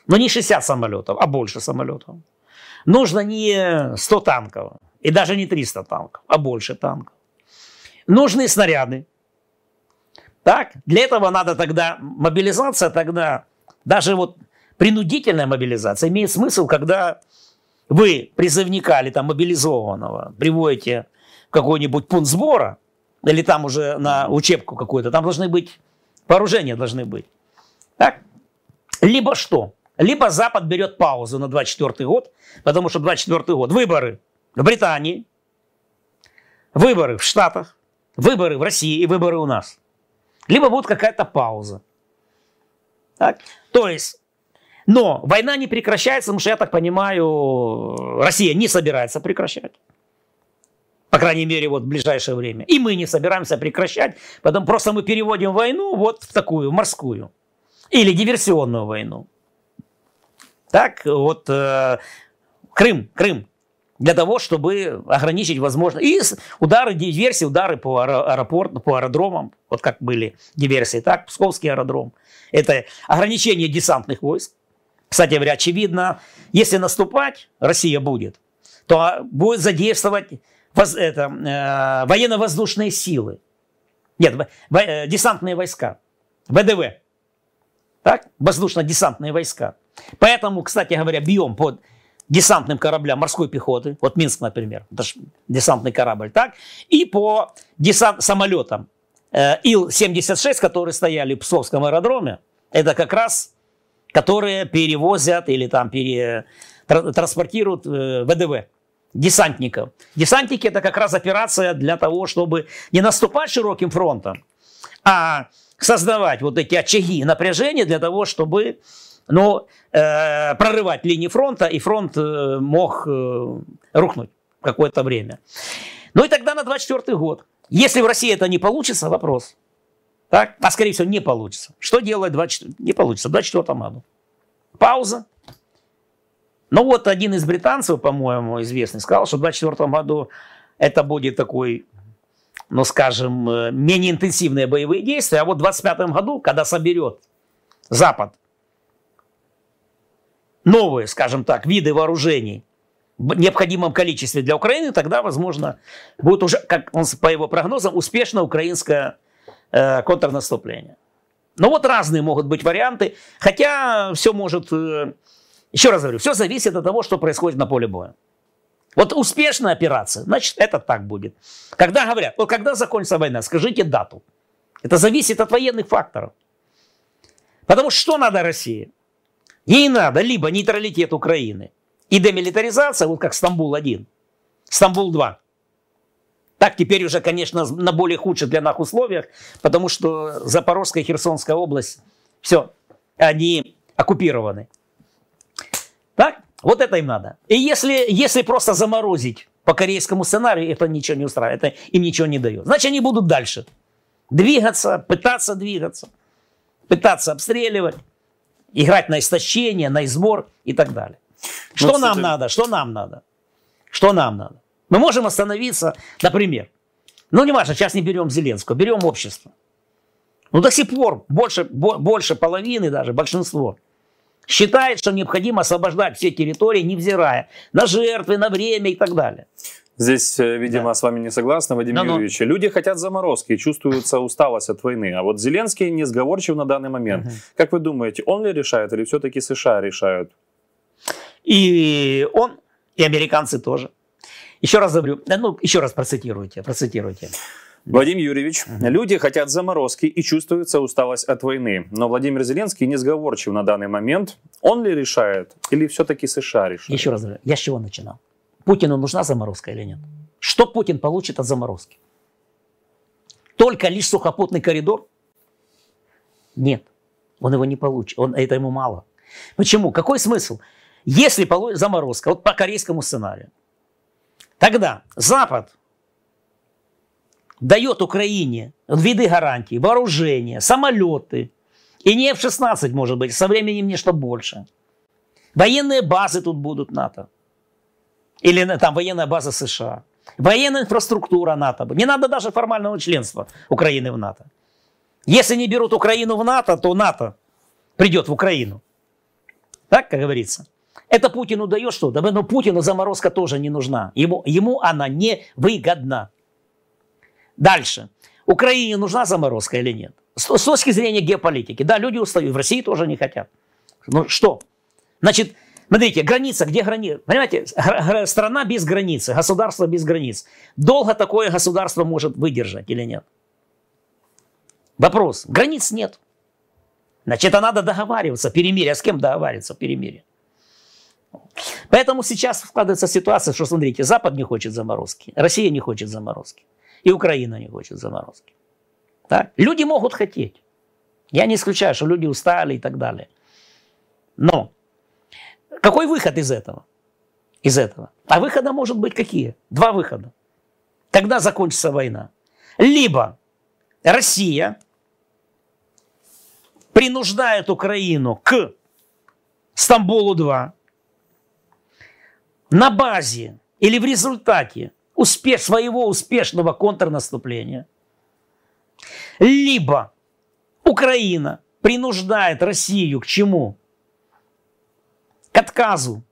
Но не 60 самолетов, а больше самолетов. Нужно не 100 танков, и даже не 300 танков, а больше танков. Нужны снаряды. Так? Для этого надо тогда мобилизация, тогда даже вот принудительная мобилизация имеет смысл, когда вы призывника или там мобилизованного приводите в какой-нибудь пункт сбора или там уже на учебку какую-то, там должны быть вооружения должны быть. Так? Либо что? Либо Запад берет паузу на 24 год, потому что 24 год выборы в Британии, выборы в Штатах, выборы в России и выборы у нас. Либо будет какая-то пауза. Так? То есть, но война не прекращается, потому что, я так понимаю, Россия не собирается прекращать. По крайней мере, вот в ближайшее время. И мы не собираемся прекращать, потом просто мы переводим войну вот в такую, в морскую. Или диверсионную войну. Так, вот э, Крым, Крым. Для того, чтобы ограничить возможность. И удары, диверсии, удары по, аэропорту, по аэродромам, вот как были диверсии, так, Псковский аэродром. Это ограничение десантных войск. Кстати говоря, очевидно, если наступать, Россия будет, то а, будет задействовать это, э, военно-воздушные силы. Нет, во, э, десантные войска, ВДВ так, воздушно-десантные войска. Поэтому, кстати говоря, бьем под десантным кораблям морской пехоты, вот Минск, например, это же десантный корабль, так, и по десант самолетам э, Ил-76, которые стояли в Псковском аэродроме, это как раз, которые перевозят или там пере, тр, транспортируют э, ВДВ, десантников. Десантники – это как раз операция для того, чтобы не наступать широким фронтом, а создавать вот эти очаги напряжения для того, чтобы ну, э, прорывать линии фронта, и фронт э, мог э, рухнуть какое-то время. Ну и тогда на 24 год. Если в России это не получится, вопрос. Так? А скорее всего не получится. Что делать 24... не получится в 24 году? Пауза. Ну вот один из британцев, по-моему, известный, сказал, что в 24 году это будет такой ну, скажем, э, менее интенсивные боевые действия. А вот в 25 году, когда соберет Запад новые, скажем так, виды вооружений в необходимом количестве для Украины, тогда, возможно, будет уже, как он, по его прогнозам, успешно украинское э, контрнаступление. Но ну, вот разные могут быть варианты, хотя все может, э, еще раз говорю, все зависит от того, что происходит на поле боя. Вот успешная операция, значит, это так будет. Когда говорят, вот когда закончится война, скажите дату. Это зависит от военных факторов. Потому что что надо России? Ей надо либо нейтралитет Украины и демилитаризация, вот как Стамбул-1, Стамбул-2. Так теперь уже, конечно, на более худших для нас условиях, потому что Запорожская и Херсонская область, все, они оккупированы. Так? Вот это им надо. И если, если просто заморозить по корейскому сценарию, это ничего не устраивает, это им ничего не дает. Значит, они будут дальше двигаться, пытаться двигаться, пытаться обстреливать, играть на истощение, на избор и так далее. Ну, Что ну, нам кстати... надо? Что нам надо? Что нам надо? Мы можем остановиться, например, ну не важно, сейчас не берем Зеленского, берем общество. Ну до сих пор больше, больше половины даже, большинство считает, что необходимо освобождать все территории, невзирая на жертвы, на время и так далее. Здесь, э, видимо, да. с вами не согласны, Вадим ну, Юрьевич. Люди хотят заморозки, чувствуется усталость от войны. А вот Зеленский несговорчив на данный момент. Угу. Как вы думаете, он ли решает или все-таки США решают? И он, и американцы тоже. Еще раз говорю, э, ну, еще раз процитируйте, процитируйте. Владимир Юрьевич, люди хотят заморозки и чувствуется усталость от войны. Но Владимир Зеленский не сговорчив на данный момент. Он ли решает или все-таки США решает? Еще раз я с чего начинал? Путину нужна заморозка или нет? Что Путин получит от заморозки? Только лишь сухопутный коридор? Нет, он его не получит, он, это ему мало. Почему? Какой смысл? Если заморозка, вот по корейскому сценарию, тогда Запад – дает Украине виды гарантий, вооружение, самолеты. И не F-16, может быть, со временем нечто больше. Военные базы тут будут НАТО. Или э, там военная база США. Военная инфраструктура НАТО. Не надо даже формального членства Украины в НАТО. Если не берут Украину в НАТО, то НАТО придет в Украину. Так, как говорится. Это Путину дает что-то, но ну, Путину заморозка тоже не нужна. Ему, ему она не выгодна. Дальше. Украине нужна заморозка или нет? С, с точки зрения геополитики. Да, люди устают, в России тоже не хотят. Ну что? Значит, смотрите, граница, где граница? Понимаете, страна без границы, государство без границ. Долго такое государство может выдержать или нет? Вопрос. Границ нет. Значит, это надо договариваться, перемирие. А с кем договариваться перемирие. Поэтому сейчас вкладывается ситуация, что, смотрите, Запад не хочет заморозки, Россия не хочет заморозки. И Украина не хочет заморозки. Да? Люди могут хотеть. Я не исключаю, что люди устали и так далее. Но какой выход из этого? Из этого. А выхода может быть какие? Два выхода. Когда закончится война. Либо Россия принуждает Украину к Стамбулу-2 на базе или в результате успеш, своего успешного контрнаступления, либо Украина принуждает Россию к чему? К отказу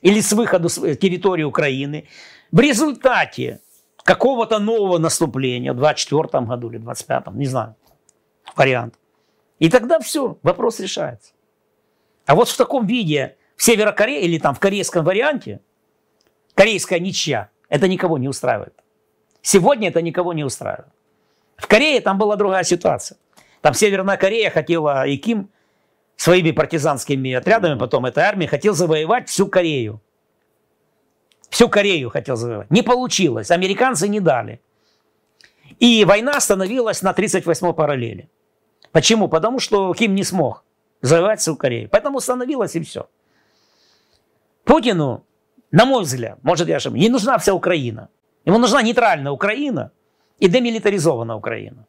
или с выходу с э, территории Украины. В результате какого-то нового наступления в 24 году или 25 не знаю, вариант. И тогда все, вопрос решается. А вот в таком виде в Северокорее или там в корейском варианте, корейская ничья, это никого не устраивает. Сегодня это никого не устраивает. В Корее там была другая ситуация. Там Северная Корея хотела, и Ким своими партизанскими отрядами, потом этой армии, хотел завоевать всю Корею. Всю Корею хотел завоевать. Не получилось. Американцы не дали. И война остановилась на 38-й параллели. Почему? Потому что Ким не смог завоевать всю Корею. Поэтому остановилось и все. Путину на мой взгляд, может я ошибаюсь, не нужна вся Украина. Ему нужна нейтральная Украина и демилитаризованная Украина.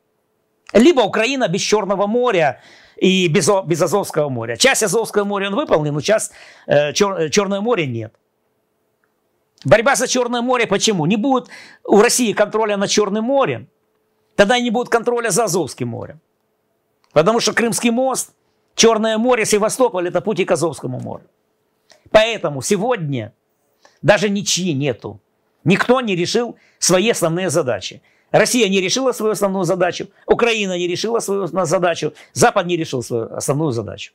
Либо Украина без Черного моря и без, без Азовского моря. Часть Азовского моря он выполнил, но часть э, Чер, э, Черное море нет. Борьба за Черное море почему? Не будет у России контроля над Черным морем, тогда не будет контроля за Азовским морем. Потому что Крымский мост, Черное море, Севастополь – это пути к Азовскому морю. Поэтому сегодня – даже ничьи нету. Никто не решил свои основные задачи. Россия не решила свою основную задачу, Украина не решила свою задачу, Запад не решил свою основную задачу.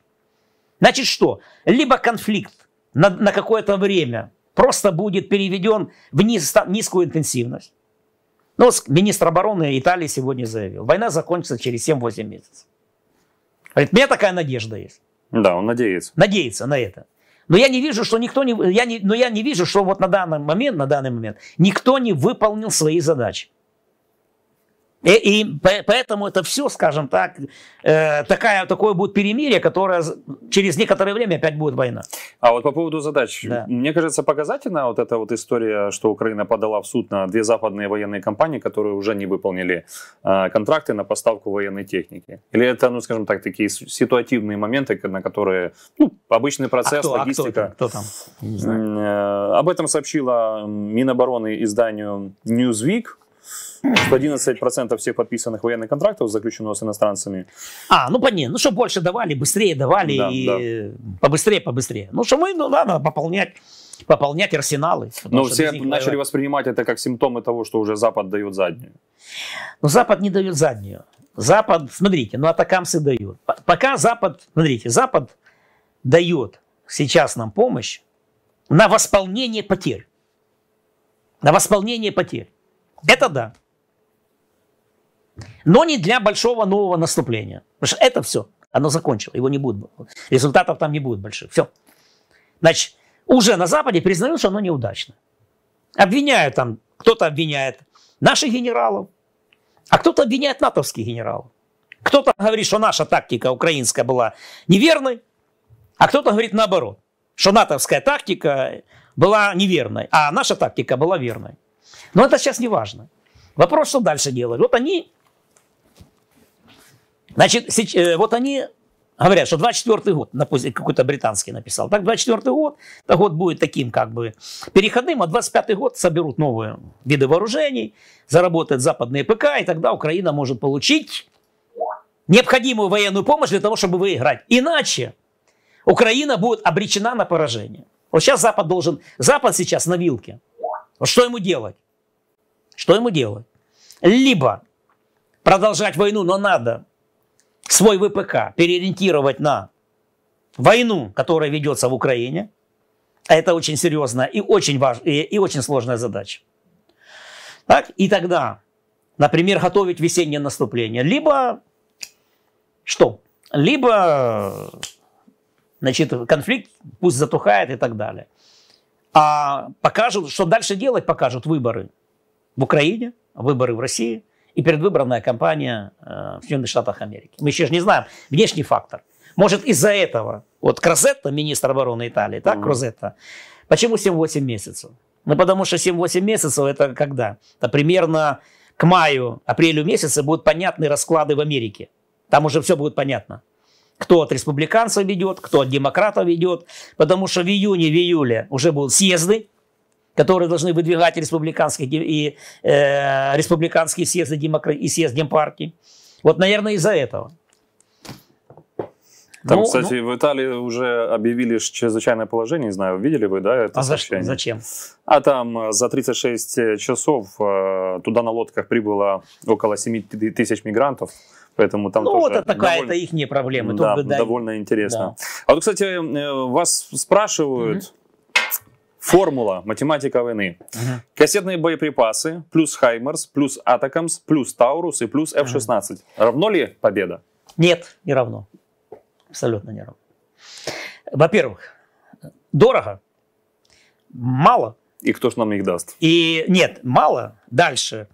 Значит что? Либо конфликт на, на какое-то время просто будет переведен в низ, низкую интенсивность. Ну, министр обороны Италии сегодня заявил, война закончится через 7-8 месяцев. Говорит, у меня такая надежда есть. Да, он надеется. Надеется на это. Но я не вижу, что никто не, я не, но я не вижу, что вот на данный момент, на данный момент никто не выполнил свои задачи. Э, и, и поэтому это все, скажем так, э, такая, такое будет перемирие, которое через некоторое время опять будет война. А вот по поводу задач. Да. Мне кажется, показательна вот эта вот история, что Украина подала в суд на две западные военные компании, которые уже не выполнили э, контракты на поставку военной техники. Или это, ну, скажем так, такие ситуативные моменты, на которые, ну, обычный а процесс, а кто, логистика. А кто, кто там? Не знаю. Э, об этом сообщила Минобороны изданию Newsweek что 11% всех подписанных военных контрактов заключено с иностранцами. А, ну понятно, ну что больше давали, быстрее давали, да, и да. побыстрее, побыстрее. Ну что мы, ну надо пополнять пополнять арсеналы. Но ну, все начали война. воспринимать это как симптомы того, что уже Запад дает заднюю. Но ну, Запад не дает заднюю. Запад, смотрите, ну атакамсы дают. Пока Запад, смотрите, Запад дает сейчас нам помощь на восполнение потерь. На восполнение потерь. Это да. Но не для большого нового наступления. Потому что это все, оно закончило, его не будет. Результатов там не будет больших. Все. Значит, уже на Западе признают, что оно неудачно. Обвиняют там, кто-то обвиняет наших генералов, а кто-то обвиняет натовских генералов. Кто-то говорит, что наша тактика украинская была неверной, а кто-то говорит наоборот, что натовская тактика была неверной, а наша тактика была верной. Но это сейчас не важно. Вопрос, что дальше делать. Вот они Значит, э, вот они говорят, что 24 год, допустим, какой-то британский написал, так 24 год, это год будет таким как бы переходным, а 25 год соберут новые виды вооружений, заработают западные ПК, и тогда Украина может получить необходимую военную помощь для того, чтобы выиграть. Иначе Украина будет обречена на поражение. Вот сейчас Запад должен, Запад сейчас на вилке. Вот что ему делать? Что ему делать? Либо продолжать войну, но надо свой ВПК переориентировать на войну, которая ведется в Украине, а это очень серьезная и очень, важ... и, и очень сложная задача. Так? И тогда, например, готовить весеннее наступление. Либо что? Либо значит, конфликт пусть затухает и так далее. А покажут, что дальше делать, покажут выборы в Украине, выборы в России – и предвыборная кампания э, в Соединенных Штатах Америки. Мы еще же не знаем внешний фактор. Может, из-за этого, вот Крозетта, министр обороны Италии, так, mm-hmm. почему 7-8 месяцев? Ну, потому что 7-8 месяцев это когда? Это примерно к маю, апрелю месяце будут понятны расклады в Америке. Там уже все будет понятно. Кто от республиканцев ведет, кто от демократов ведет. Потому что в июне, в июле уже будут съезды которые должны выдвигать республиканские, и, э, республиканские съезды демокра... и съезд Демпартии. Вот, наверное, из-за этого. Там, ну, кстати, ну... в Италии уже объявили чрезвычайное положение, не знаю, видели вы, да, это а сообщение? зачем? А там э, за 36 э, часов э, туда на лодках прибыло около 7 тысяч мигрантов. Поэтому там ну, тоже это такая, довольно... это их не проблема. Да, Тут да, довольно интересно. Да. А вот, кстати, вас спрашивают, угу. Формула, математика войны. Угу. Кассетные боеприпасы, плюс Хаймерс, плюс Атакамс, плюс Таурус и плюс F-16. Угу. Равно ли победа? Нет, не равно. Абсолютно не равно. Во-первых, дорого, мало. И кто ж нам их даст? И нет, мало. Дальше.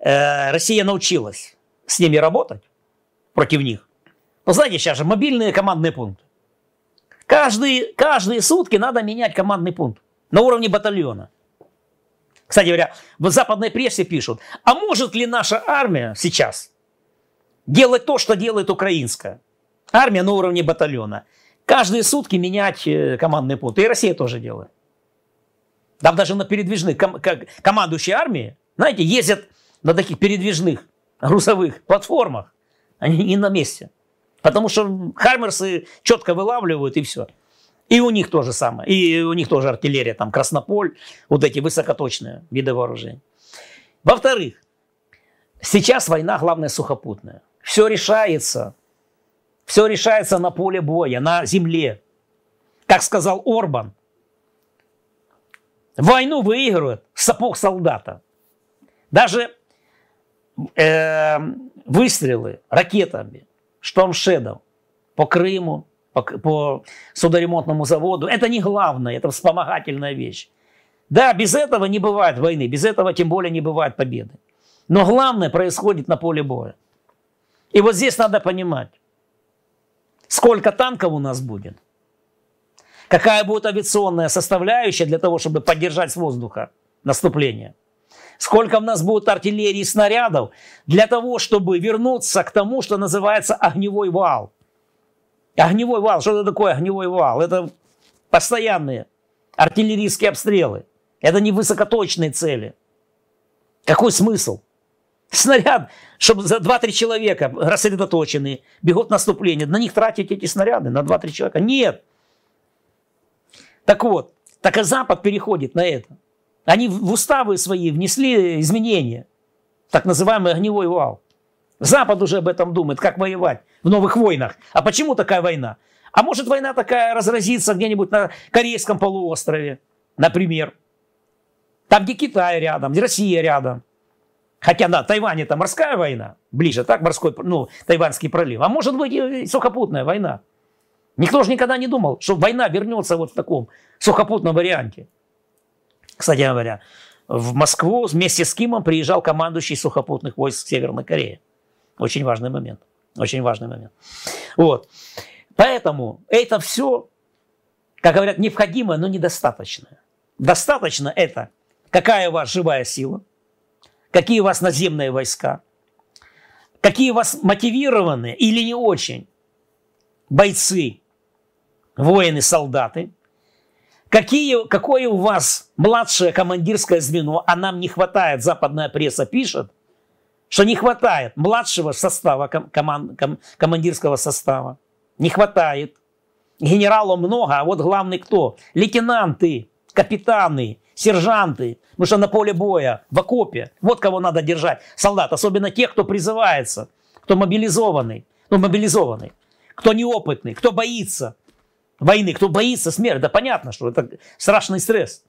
Э, Россия научилась с ними работать, против них. Ну, знаете, сейчас же мобильные командные пункты. Каждые, каждые сутки надо менять командный пункт на уровне батальона. Кстати говоря, в западной прессе пишут, а может ли наша армия сейчас делать то, что делает украинская? Армия на уровне батальона. Каждые сутки менять э, командный пункт? И Россия тоже делает. Там даже на передвижных ком- командующие армии, знаете, ездят на таких передвижных грузовых платформах. Они не на месте. Потому что Хаймерсы четко вылавливают и все. И у них то же самое. И у них тоже артиллерия, там, Краснополь, вот эти высокоточные виды вооружения. Во-вторых, сейчас война, главное, сухопутная. Все решается. Все решается на поле боя, на земле. Как сказал Орбан, войну выигрывает сапог солдата. Даже э, выстрелы ракетами, штормшедом по Крыму, по, по судоремонтному заводу. Это не главное, это вспомогательная вещь. Да, без этого не бывает войны, без этого тем более не бывает победы. Но главное происходит на поле боя. И вот здесь надо понимать, сколько танков у нас будет, какая будет авиационная составляющая для того, чтобы поддержать с воздуха наступление, сколько у нас будет артиллерии и снарядов для того, чтобы вернуться к тому, что называется огневой вал – Огневой вал, что это такое огневой вал? Это постоянные артиллерийские обстрелы. Это не высокоточные цели. Какой смысл? Снаряд, чтобы за 2-3 человека рассредоточены, бегут наступление, на них тратить эти снаряды, на 2-3 человека. Нет. Так вот, так и Запад переходит на это. Они в уставы свои внесли изменения, так называемый огневой вал. Запад уже об этом думает, как воевать в новых войнах. А почему такая война? А может война такая разразится где-нибудь на Корейском полуострове, например. Там, где Китай рядом, где Россия рядом. Хотя, на Тайване это морская война, ближе, так, морской, ну, Тайваньский пролив. А может быть и сухопутная война. Никто же никогда не думал, что война вернется вот в таком сухопутном варианте. Кстати говоря, в Москву вместе с Кимом приезжал командующий сухопутных войск Северной Кореи. Очень важный момент. Очень важный момент. Вот. Поэтому это все, как говорят, необходимое, но недостаточное. Достаточно это, какая у вас живая сила, какие у вас наземные войска, какие у вас мотивированные или не очень бойцы, воины, солдаты, какие, какое у вас младшее командирское звено, а нам не хватает, западная пресса пишет, что не хватает младшего состава, команд, командирского состава. Не хватает. Генералов много, а вот главный кто? Лейтенанты, капитаны, сержанты. Потому что на поле боя, в окопе. Вот кого надо держать. Солдат, особенно тех, кто призывается, кто мобилизованный. Ну, мобилизованный. Кто неопытный, кто боится войны, кто боится смерти. Да понятно, что это страшный стресс.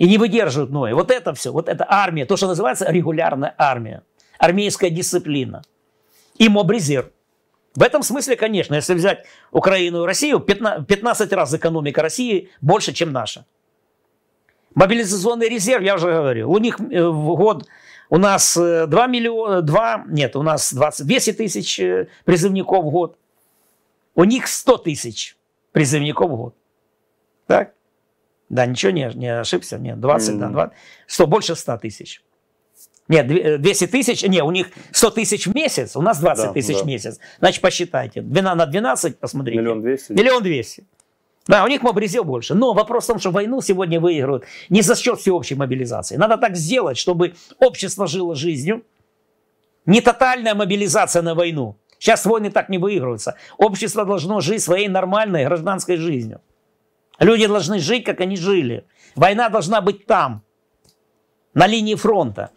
И не выдерживают Ноя. Вот это все, вот это армия, то, что называется регулярная армия. Армейская дисциплина. И мобрезерв. В этом смысле, конечно, если взять Украину и Россию, 15, 15 раз экономика России больше, чем наша. Мобилизационный резерв, я уже говорил, у них э, в год у нас 2 э, миллиона, 2, нет, у нас 20, 200 тысяч э, призывников в год. У них 100 тысяч призывников в год. Так? Да, ничего не, не ошибся. Нет, 20, mm. да, 20. Что, больше 100 тысяч? Нет, 200 тысяч, не, у них 100 тысяч в месяц, у нас 20 да, тысяч да. в месяц. Значит, посчитайте, 12 на 12, посмотрите. Миллион 200. Миллион 200. Да, у них мобрезил больше. Но вопрос в том, что войну сегодня выиграют не за счет всеобщей мобилизации. Надо так сделать, чтобы общество жило жизнью. Не тотальная мобилизация на войну. Сейчас войны так не выигрываются. Общество должно жить своей нормальной гражданской жизнью. Люди должны жить, как они жили. Война должна быть там, на линии фронта.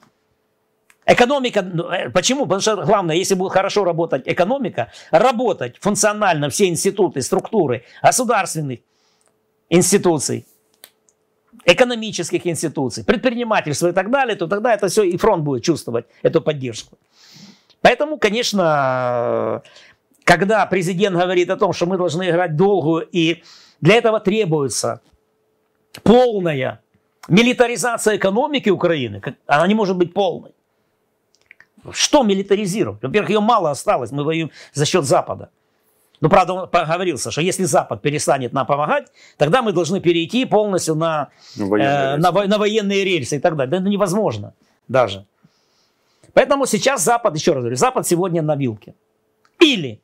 Экономика, ну, э, почему? Потому что главное, если будет хорошо работать экономика, работать функционально все институты, структуры государственных институций, экономических институций, предпринимательства и так далее, то тогда это все и фронт будет чувствовать эту поддержку. Поэтому, конечно, э, когда президент говорит о том, что мы должны играть долгую и для этого требуется полная милитаризация экономики Украины. А она не может быть полной. Что милитаризировать? Во-первых, ее мало осталось, мы воюем за счет Запада. Но, ну, правда, он проговорился, что если Запад перестанет нам помогать, тогда мы должны перейти полностью на, военные, э, на, во, на военные рельсы и так далее. Да это невозможно даже. Поэтому сейчас Запад, еще раз говорю, Запад сегодня на вилке. Или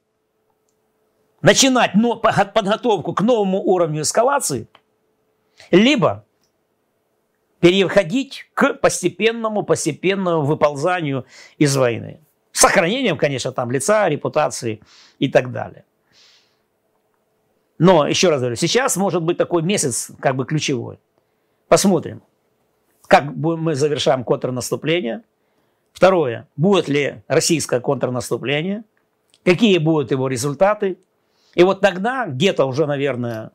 начинать подготовку к новому уровню эскалации, либо переходить к постепенному, постепенному выползанию из войны. С сохранением, конечно, там лица, репутации и так далее. Но, еще раз говорю, сейчас может быть такой месяц как бы ключевой. Посмотрим, как мы завершаем контрнаступление. Второе, будет ли российское контрнаступление, какие будут его результаты, и вот тогда, где-то уже, наверное,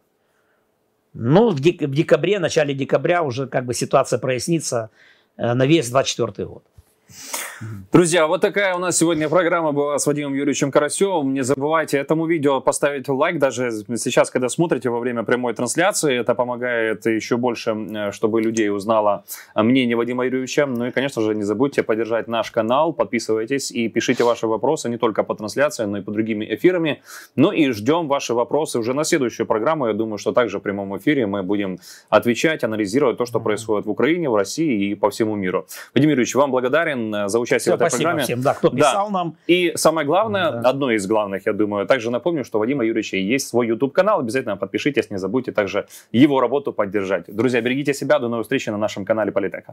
ну, в, дек- в декабре, начале декабря уже как бы ситуация прояснится э, на весь 24 год. Друзья, вот такая у нас сегодня программа была с Вадимом Юрьевичем Карасевым. Не забывайте этому видео поставить лайк, даже сейчас, когда смотрите во время прямой трансляции. Это помогает еще больше, чтобы людей узнало мнение Вадима Юрьевича. Ну и, конечно же, не забудьте поддержать наш канал, подписывайтесь и пишите ваши вопросы не только по трансляции, но и по другими эфирами. Ну и ждем ваши вопросы уже на следующую программу. Я думаю, что также в прямом эфире мы будем отвечать, анализировать то, что происходит в Украине, в России и по всему миру. Вадим Юрьевич, вам благодарен благодарен э, за участие Все, в этой спасибо программе. Всем, да, кто писал да. нам. И самое главное, да. одно из главных, я думаю, также напомню, что у Вадима Юрьевича есть свой YouTube-канал. Обязательно подпишитесь, не забудьте также его работу поддержать. Друзья, берегите себя. До новых встреч на нашем канале Политека.